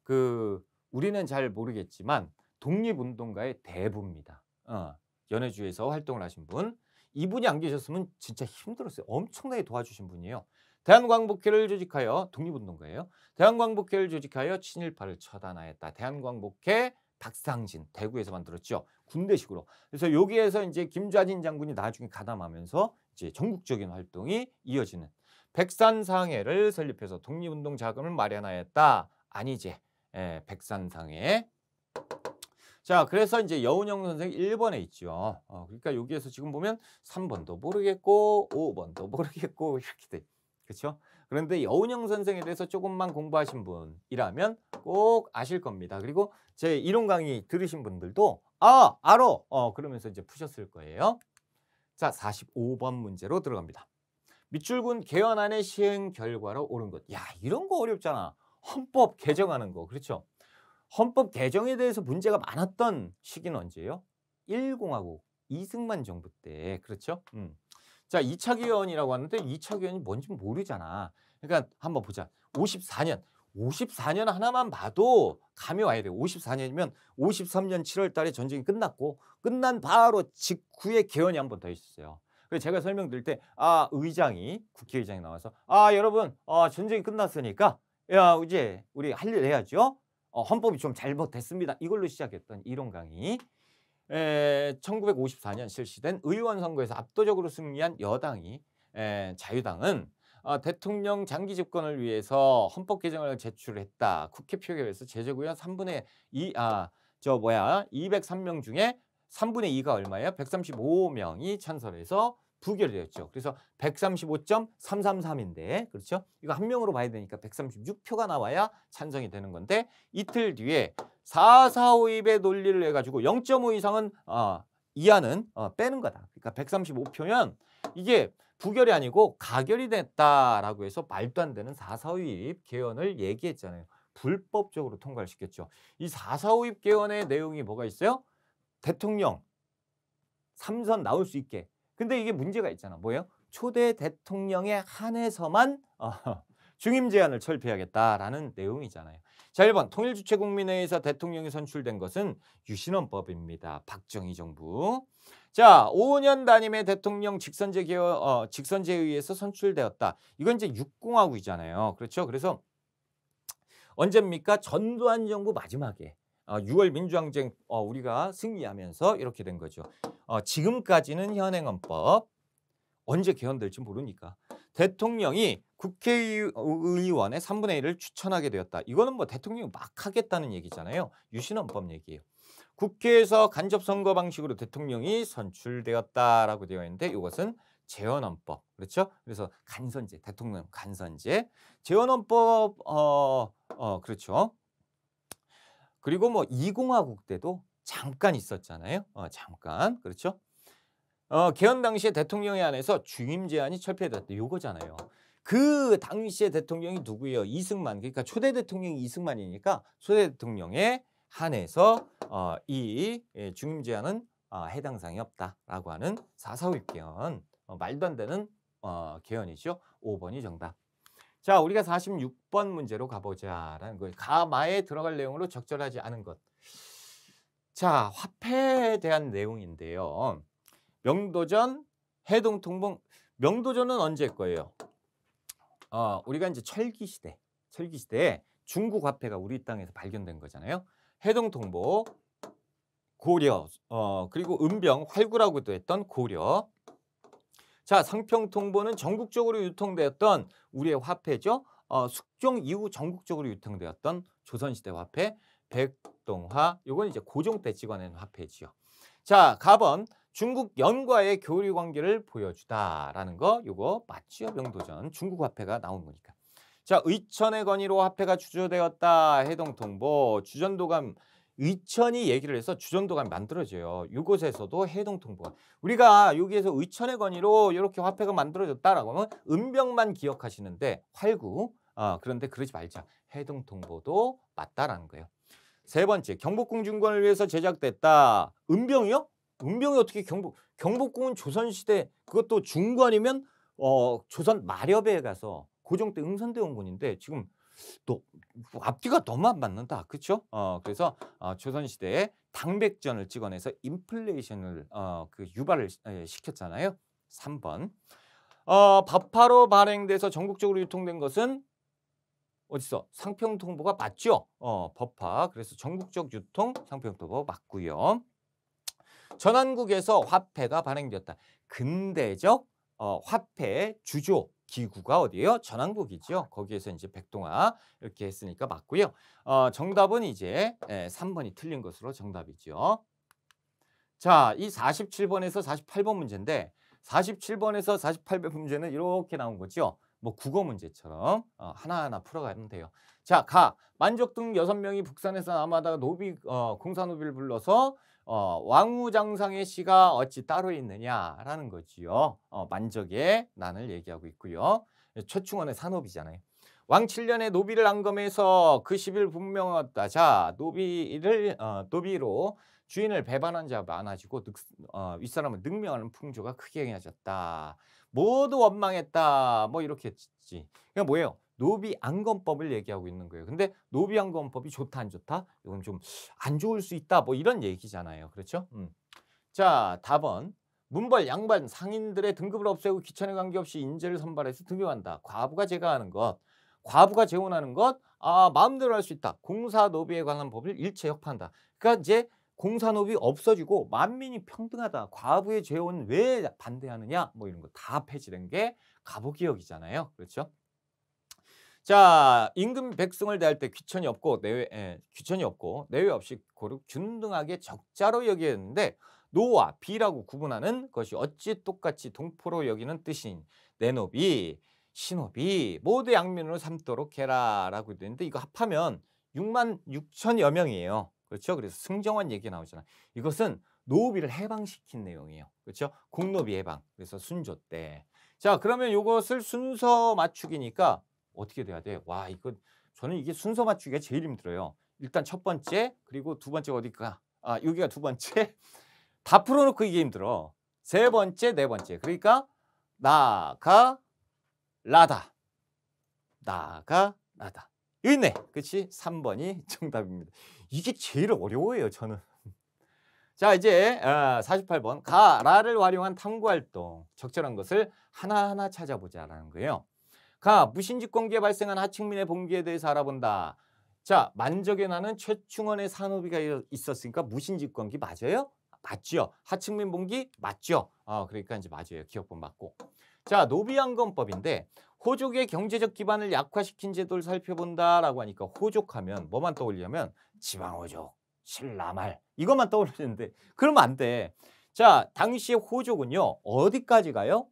S1: 그 우리는 잘 모르겠지만 독립운동가의 대부입니다. 어, 연해주에서 활동을 하신 분. 이분이 안 계셨으면 진짜 힘들었어요. 엄청나게 도와주신 분이에요. 대한광복회를 조직하여 독립운동가예요. 대한광복회를 조직하여 친일파를 처단하였다. 대한광복회 박상진 대구에서 만들었죠. 군대식으로. 그래서 여기에서 이제 김좌진 장군이 나중에 가담하면서 이제 전국적인 활동이 이어지는 백산상회를 설립해서 독립운동 자금을 마련하였다. 아니지. 예, 백산상회 자, 그래서 이제 여운형 선생 1번에 있죠. 어, 그러니까 여기에서 지금 보면 3번도 모르겠고 5번도 모르겠고 이렇게 돼. 그렇죠? 그런데 여운형 선생에 대해서 조금만 공부하신 분이라면 꼭 아실 겁니다. 그리고 제 이론 강의 들으신 분들도 아, 알아. 어, 그러면서 이제 푸셨을 거예요. 자, 45번 문제로 들어갑니다. 밑줄군 개헌안의 시행 결과로 오른 것. 야, 이런 거 어렵잖아. 헌법 개정하는 거. 그렇죠? 헌법 개정에 대해서 문제가 많았던 시기는 언제예요? 1공화국 이승만 정부 때 그렇죠? 음. 자, 2차 개헌이라고 하는데 2차 개헌이 뭔지 모르잖아. 그러니까 한번 보자. 54년. 54년 하나만 봐도 감이 와야 돼. 요 54년이면 53년 7월 달에 전쟁이 끝났고 끝난 바로 직후에 개헌이 한 번 더 있었어요. 그래서 제가 설명드릴 때 아, 의장이 국회의장이 나와서 아, 여러분, 아, 전쟁이 끝났으니까 야, 이제 우리 할 일 해야죠. 어, 헌법이 좀 잘못됐습니다. 이걸로 시작했던 이론 강의. 에, 1954년 실시된 의원 선거에서 압도적으로 승리한 여당이 에, 자유당은 어, 대통령 장기 집권을 위해서 헌법 개정을 제출했다. 국회 표결에서 제재구현 3분의 2, 아, 저 뭐야, 203명 중에 3분의 2가 얼마예요? 135명이 찬성해서 부결되었죠. 그래서 135.333인데 그렇죠? 이거 한 명으로 봐야 되니까 136표가 나와야 찬성이 되는 건데 이틀 뒤에 4 4 5입의 논리를 해가지고 0.5 이상은 어, 이하는 어, 빼는 거다. 그러니까 135표면 이게 부결이 아니고 가결이 됐다라고 해서 말도 안 되는 4 4 5입 개헌을 얘기했잖아요. 불법적으로 통과를 시켰죠. 이4 4 5입 개헌의 내용이 뭐가 있어요? 대통령 3선 나올 수 있게 근데 이게 문제가 있잖아. 뭐예요? 초대 대통령에 한해서만 어, 중임 제한을 철폐하겠다라는 내용이잖아요. 자, 1번 통일 주체 국민회의에서 대통령이 선출된 것은 유신헌법입니다. 박정희 정부. 자, 5년 단임의 대통령 직선제 개 어, 직선제에 의해서 선출되었다. 이건 이제 육공하고있잖아요 그렇죠? 그래서 언제입니까? 전두환 정부 마지막에 6월 어, 민주항쟁 어, 우리가 승리하면서 이렇게 된 거죠. 어, 지금까지는 현행헌법 언제 개헌될지 모르니까 대통령이 국회의원의 3분의 1을 추천하게 되었다. 이거는 뭐 대통령이 막 하겠다는 얘기잖아요. 유신헌법 얘기예요. 국회에서 간접선거 방식으로 대통령이 선출되었다라고 되어 있는데 이것은 재헌헌법 그렇죠? 그래서 간선제 대통령 간선제 재헌헌법 어, 어 그렇죠. 그리고 뭐 이공화국 때도 잠깐 있었잖아요. 어, 잠깐. 그렇죠? 어, 개헌 당시에 대통령에 한해서 중임 제한이 철폐됐다. 요거잖아요. 그당시에 대통령이 누구예요? 이승만. 그러니까 초대 대통령이 이승만이니까 초대 대통령에 한해서 어, 이 예, 중임 제한은 어, 아, 해당 사항이 없다라고 하는 사4 입개헌 어, 말도 안 되는 어, 개헌이죠. 5번이 정답. 자, 우리가 46번 문제로 가보자라는 거예요. 가마에 들어갈 내용으로 적절하지 않은 것. 자, 화폐에 대한 내용인데요. 명도전, 해동통봉, 명도전은 언제 거예요? 어, 우리가 이제 철기시대, 철기시대에 중국 화폐가 우리 땅에서 발견된 거잖아요. 해동통보, 고려, 어, 그리고 은병, 활구라고도 했던 고려, 자, 상평통보는 전국적으로 유통되었던 우리의 화폐죠. 어, 숙종 이후 전국적으로 유통되었던 조선시대 화폐 백동화. 요건 이제 고종 때 찍어낸 화폐지요. 자, 가번 중국 연과의 교류 관계를 보여주다라는 거 요거 맞지요 명도전 중국 화폐가 나온 거니까. 자, 의천의 건의로 화폐가 주조되었다. 해동통보, 주전도감 의천이 얘기를 해서 주정도가 만들어져요. 이곳에서도 해동 통보가. 우리가 여기에서 의천의 권위로 이렇게 화폐가 만들어졌다라고 하면 은병만 기억하시는데 활구. 어, 그런데 그러지 말자. 해동 통보도 맞다라는 거예요. 세 번째, 경복궁중건을 위해서 제작됐다. 은병이요? 은병이 어떻게 경복 경복궁은 조선시대 그것도 중건이면어 조선 마렵에 가서 고종 때 응선대 원군인데 지금 또 앞뒤가 너무 안 맞는다. 그렇죠? 어, 그래서 어, 조선 시대에 당백전을 찍어내서 인플레이션을 어, 그 유발을 예, 시켰잖아요. 3번. 어, 바파로 발행돼서 전국적으로 유통된 것은 어디서 상평통보가 맞죠? 어, 법화. 그래서 전국적 유통 상평통보 맞고요. 전한국에서 화폐가 발행되었다. 근대적 어, 화폐 주조 기구가 어디예요? 전환복이죠 거기에서 이제 백동아 이렇게 했으니까 맞고요. 어, 정답은 이제 3번이 예, 틀린 것으로 정답이죠. 자, 이 47번에서 48번 문제인데 47번에서 48번 문제는 이렇게 나온 거죠. 뭐 국어 문제처럼 어, 하나하나 풀어가면 돼요. 자, 가. 만족 등6 명이 북산에서 남하다가 노비, 어, 공사노비를 불러서 어, 왕우장상의 시가 어찌 따로 있느냐라는 거지요. 어, 만적의 난을 얘기하고 있고요. 최충원의 산업이잖아요. 왕7년에 노비를 안검해서 그 시비를 분명하다자 노비를 어, 노비로 주인을 배반한 자 많아지고 늑, 어, 윗사람을 능명하는 풍조가 크게 행해졌다. 모두 원망했다. 뭐 이렇게 했지. 그러니까 뭐예요? 노비안검법을 얘기하고 있는 거예요. 근데 노비안검법이 좋다 안 좋다? 이건 좀 안 좋을 수 있다. 뭐 이런 얘기잖아요. 그렇죠? 음. 자, 답은 문벌, 양반, 상인들의 등급을 없애고 귀천에 관계없이 인재를 선발해서 등용한다. 과부가 제거하는 것, 과부가 재혼하는 것, 아 마음대로 할 수 있다. 공사 노비에 관한 법을 일체 협파한다. 그러니까 이제 공사 노비 없어지고 만민이 평등하다. 과부의 재혼 왜 반대하느냐? 뭐 이런 거 다 폐지된 게 가보기역이잖아요. 그렇죠? 자, 임금 백성을 대할 때 귀천이 없고 내외 에, 예, 귀천이 없고 내외 없이 고루 균등하게 적자로 여기는데 노와 비라고 구분하는 것이 어찌 똑같이 동포로 여기는 뜻인 내노비 신호비 모두 양면으로 삼도록 해라라고 되는데 이거 합하면 6만 6천여 명이에요. 그렇죠? 그래서 승정원 얘기 나오잖아. 이것은 노비를 해방시킨 내용이에요. 그렇죠? 공노비 해방. 그래서 순조 때. 자, 그러면 이것을 순서 맞추기니까 어떻게 돼야 돼? 와, 이거 저는 이게 순서 맞추기가 제일 힘들어요. 일단 첫 번째, 그리고 두 번째 어디가? 아, 여기가 두 번째. 다 풀어놓고 이게 힘들어. 세 번째, 네 번째. 그러니까 나가 라다. 나가 라다. 여기 있네. 그렇지? 3번이 정답입니다. 이게 제일 어려워요, 저는. 자, 이제 48번. 아, 가라를 활용한 탐구활동. 적절한 것을 하나하나 찾아보자라는 거예요. 가 무신직 공기에 발생한 하층민의 봉기에 대해서 알아본다. 자, 만적에 나는 최충원의 산호비가 있었으니까 무신직 공기 맞아요? 맞죠. 하층민 봉기 맞죠. 어, 그러니까 이제 맞아요. 기억본 맞고. 자, 노비양건법인데 호족의 경제적 기반을 약화시킨 제도를 살펴본다라고 하니까 호족하면 뭐만 떠올리냐면 지방호족, 신라말 이것만 떠올리는데 그러면 안 돼. 자, 당시의 호족은요. 어디까지 가요?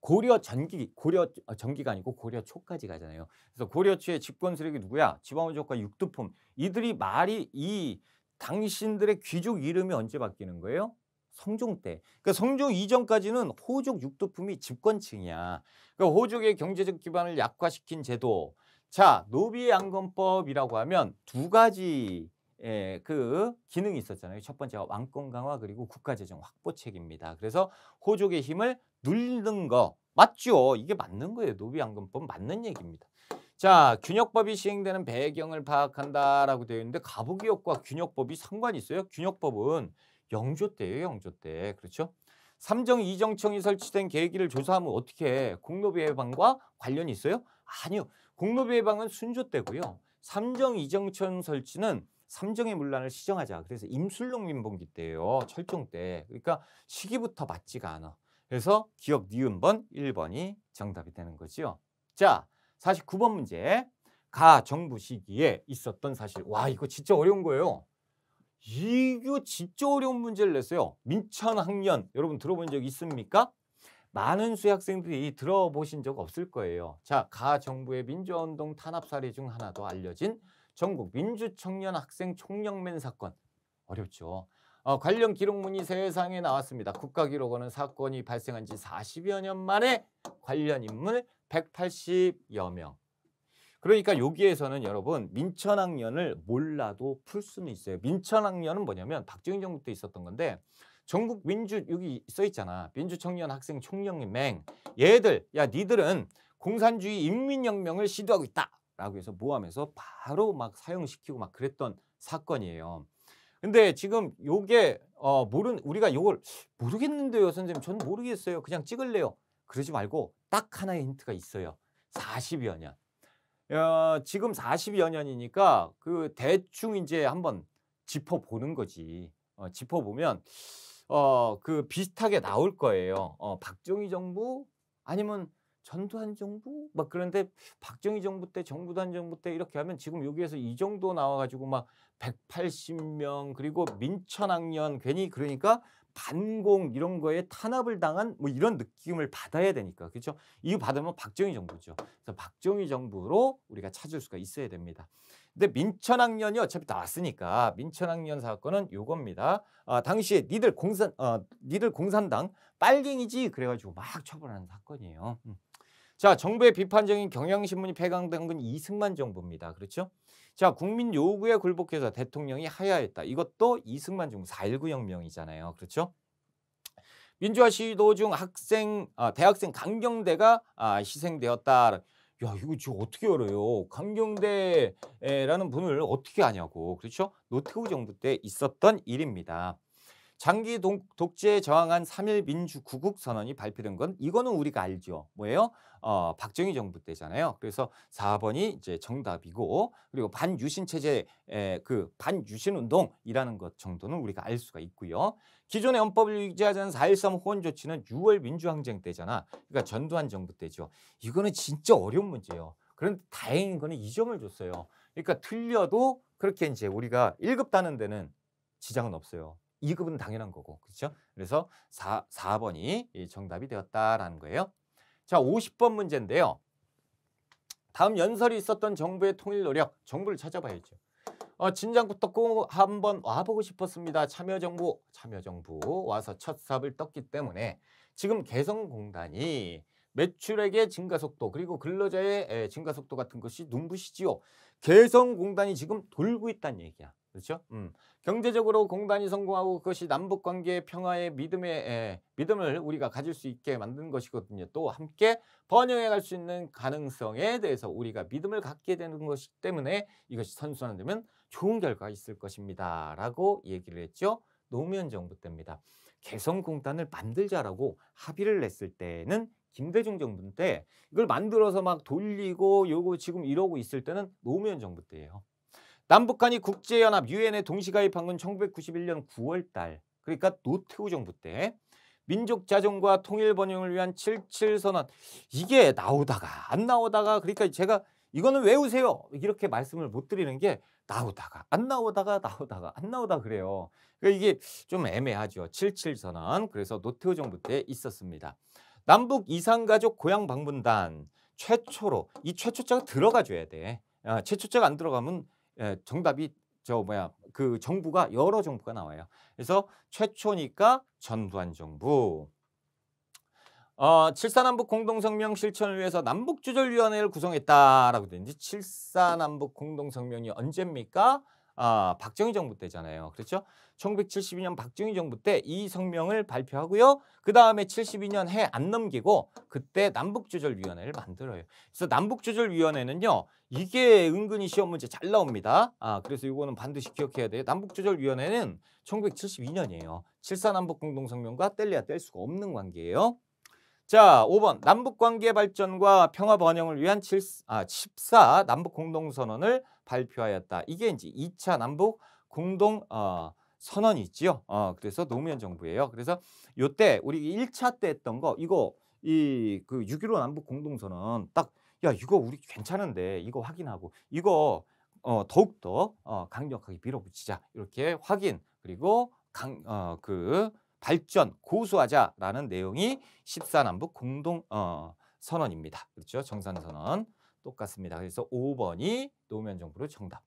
S1: 고려 전기, 고려 어, 전기가 아니고 고려 초까지 가잖아요. 그래서 고려 초의 집권 세력이 누구야? 지방원족과 육두품. 이들이 말이 이 당신들의 귀족 이름이 언제 바뀌는 거예요? 성종 때. 그러니까 성종 이전까지는 호족 육두품이 집권층이야. 그러니까 호족의 경제적 기반을 약화시킨 제도. 자, 노비양건법이라고 하면 두 가지 예, 그 기능이 있었잖아요. 첫 번째가 왕권 강화 그리고 국가 재정 확보책입니다. 그래서 호족의 힘을 늘리는 거 맞죠? 이게 맞는 거예요. 노비안금법 맞는 얘기입니다. 자, 균역법이 시행되는 배경을 파악한다라고 되어 있는데 가부기업과 균역법이 상관이 있어요. 균역법은 영조 때예요, 영조 때. 그렇죠? 삼정 이정청이 설치된 계기를 조사하면 어떻게 해? 공노비 해방과 관련이 있어요? 아니요. 공노비 해방은 순조 때고요. 삼정 이정청 설치는 삼정의 문란을 시정하자. 그래서 임술농 민봉기 때예요. 철종 때. 그러니까 시기부터 맞지가 않아. 그래서 기억 니은 번 1번이 정답이 되는 거지요. 자, 49번 문제. 가 정부 시기에 있었던 사실. 와, 이거 진짜 어려운 거예요. 이거 진짜 어려운 문제를 냈어요. 민천 학년 여러분 들어본 적 있습니까? 많은 수학생들이 들어보신 적 없을 거예요. 자, 가 정부의 민주화운동 탄압 사례 중 하나도 알려진 전국 민주청년 학생 총령맨 사건 어렵죠. 어, 관련 기록문이 세상에 나왔습니다. 국가기록원은 사건이 발생한 지 40여 년 만에 관련 인물 180여 명. 그러니까 여기에서는 여러분 민천학년을 몰라도 풀 수는 있어요. 민천학년은 뭐냐면 박정희 정부 때 있었던 건데 전국 민주 여기 써 있잖아. 민주청년 학생 총영맹 령 얘들 야 니들은 공산주의 인민혁명을 시도하고 있다. 라고 해서 모함해서 바로 막 사용시키고 막 그랬던 사건이에요. 근데 지금 요게 어 모른 우리가 요걸 모르겠는데요, 선생님. 전 모르겠어요. 그냥 찍을래요. 그러지 말고 딱 하나의 힌트가 있어요. 40여 년. 어, 지금 40여 년이니까 그 대충 이제 한번 짚어 보는 거지. 어, 짚어 보면 어, 그 비슷하게 나올 거예요. 어, 박정희 정부 아니면 전두환 정부 막 그런데 박정희 정부 때 정부단 정부 때 이렇게 하면 지금 여기에서 이 정도 나와가지고 막 180명 그리고 민천학년 괜히 그러니까 반공 이런 거에 탄압을 당한 뭐 이런 느낌을 받아야 되니까 그렇죠? 이거 받으면 박정희 정부죠. 그래서 박정희 정부로 우리가 찾을 수가 있어야 됩니다. 근데 민천학년이 어차피 나왔으니까 민천학년 사건은 요겁니다. 아, 당시에 니들 공산 어, 니들 공산당 빨갱이지 그래가지고 막 처벌하는 사건이에요. 음. 자, 정부의 비판적인 경향신문이 폐강된 건 이승만 정부입니다. 그렇죠? 자, 국민 요구에 굴복해서 대통령이 하야했다. 이것도 이승만 정부 4.19 혁명이잖아요. 그렇죠? 민주화 시도 중 학생, 아, 대학생 강경대가 아, 희생되었다. 야 이거 지금 어떻게 알아요? 강경대라는 분을 어떻게 아냐고 그렇죠? 노태우 정부 때 있었던 일입니다. 장기 독재에 저항한 3일 민주 구국 선언이 발표된 건 이거는 우리가 알죠. 뭐예요? 어, 박정희 정부 때잖아요. 그래서 4번이 이제 정답이고 그리고 반유신 체제 그 반유신 운동이라는 것 정도는 우리가 알 수가 있고요. 기존의 헌법을 유지하자는 4.13호언 조치는 6월 민주항쟁 때잖아. 그러니까 전두환 정부 때죠. 이거는 진짜 어려운 문제예요. 그런데 다행인 거는 이 점을 줬어요. 그러니까 틀려도 그렇게 이제 우리가 1급 따는 데는 지장은 없어요. 2급은 당연한 거고. 그렇죠? 그래서 4, 4번이 정답이 되었다라는 거예요. 자, 50번 문제인데요. 다음 연설이 있었던 정부의 통일 노력, 정부를 찾아봐야죠. 어, 진장부터꼭 한번 와보고 싶었습니다. 참여정부, 참여정부 와서 첫 삽을 떴기 때문에 지금 개성공단이 매출액의 증가 속도 그리고 근로자의 예, 증가 속도 같은 것이 눈부시지요. 개성공단이 지금 돌고 있다는 얘기야. 그렇죠? 음. 경제적으로 공단이 성공하고 그것이 남북 관계의 평화의 믿음의 에, 믿음을 우리가 가질 수 있게 만든 것이거든요. 또 함께 번영해 갈 수 있는 가능성에 대해서 우리가 믿음을 갖게 되는 것이기 때문에 이것이 선순환되면 좋은 결과가 있을 것입니다라고 얘기를 했죠. 노무현 정부 때입니다. 개성공단을 만들자라고 합의를 냈을 때는 김대중 정부 때 이걸 만들어서 막 돌리고 요거 지금 이러고 있을 때는 노무현 정부 때예요. 남북한이 국제연합 유엔에 동시가입한 건 1991년 9월 달 그러니까 노태우 정부 때 민족 자존과 통일 번영을 위한 77선언 이게 나오다가 안 나오다가 그러니까 제가 이거는 외우세요 이렇게 말씀을 못 드리는 게 나오다가 안 나오다가 나오다가 안 나오다 그래요 그러니까 이게 좀 애매하죠 77선언 그래서 노태우 정부 때 있었습니다 남북 이산가족 고향 방문단 최초로 이 최초자가 들어가줘야 돼 아, 최초자가 안 들어가면 예, 정답이 저 뭐야 그 정부가 여러 정부가 나와요. 그래서 최초니까 전두환 정부. 어, 7사 남북 공동성명 실천을 위해서 남북조절위원회를 구성했다라고 되는데 칠사 남북 공동성명이 언제입니까? 아, 박정희 정부 때잖아요. 그렇죠? 1972년 박정희 정부 때 이 성명을 발표하고요. 그 다음에 72년 해 안 넘기고 그때 남북조절위원회를 만들어요. 그래서 남북조절위원회는요. 이게 은근히 시험 문제 잘 나옵니다. 아 그래서 이거는 반드시 기억해야 돼요. 남북조절위원회는 1972년이에요. 7사 남북공동성명과 뗄래야 뗄 수가 없는 관계예요. 자, 5번 남북관계 발전과 평화 번영을 위한 7, 아, 14 남북공동선언을 발표하였다. 이게 이제 2차 남북 공동 어, 선언이 있지요. 어, 그래서 노무현 정부예요. 그래서 요때 우리 1차 때 했던 거 이거 이 그6.15 남북 공동선언 딱야 이거 우리 괜찮은데 이거 확인하고 이거 어, 더욱더 어, 강력하게 밀어붙이자 이렇게 확인 그리고 강, 어, 그 발전 고수하자라는 내용이 14남북 공동 어, 선언입니다. 그렇죠? 정산선언 똑같습니다. 그래서 5번이 노무현 정부를 정답.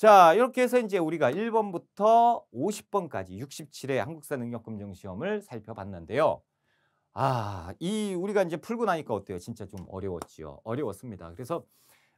S1: 자, 이렇게 해서 이제 우리가 1번부터 50번까지 67회 한국사 능력검정 시험을 살펴봤는데요. 아, 이 우리가 이제 풀고 나니까 어때요? 진짜 좀 어려웠지요. 어려웠습니다. 그래서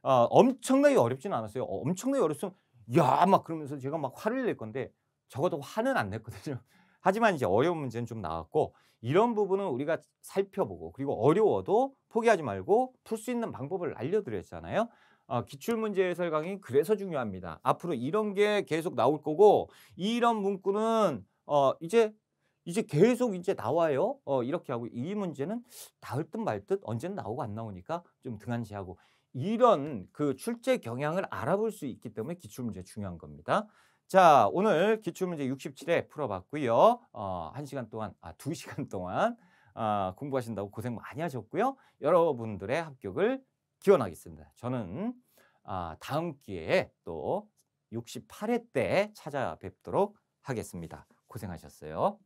S1: 어, 엄청나게 어렵지는 않았어요. 어, 엄청나게 어렵으면 야, 막 그러면서 제가 막 화를 낼 건데 적어도 화는 안 냈거든요. 하지만 이제 어려운 문제는 좀 나왔고 이런 부분은 우리가 살펴보고 그리고 어려워도 포기하지 말고 풀 수 있는 방법을 알려드렸잖아요. 어, 기출문제 해설 강의 그래서 중요합니다. 앞으로 이런 게 계속 나올 거고 이런 문구는 어, 이제 이제 계속 이제 나와요. 어, 이렇게 하고 이 문제는 나올 듯 말 듯 언제는 나오고 안 나오니까 좀 등한시하고 이런 그 출제 경향을 알아볼 수 있기 때문에 기출문제 중요한 겁니다. 자, 오늘 기출문제 67회 풀어봤고요. 어, 1시간 동안, 아, 2시간 동안 어, 공부하신다고 고생 많이 하셨고요. 여러분들의 합격을 기원하겠습니다. 저는 아, 다음 기회에 또 68회 때 찾아뵙도록 하겠습니다. 고생하셨어요.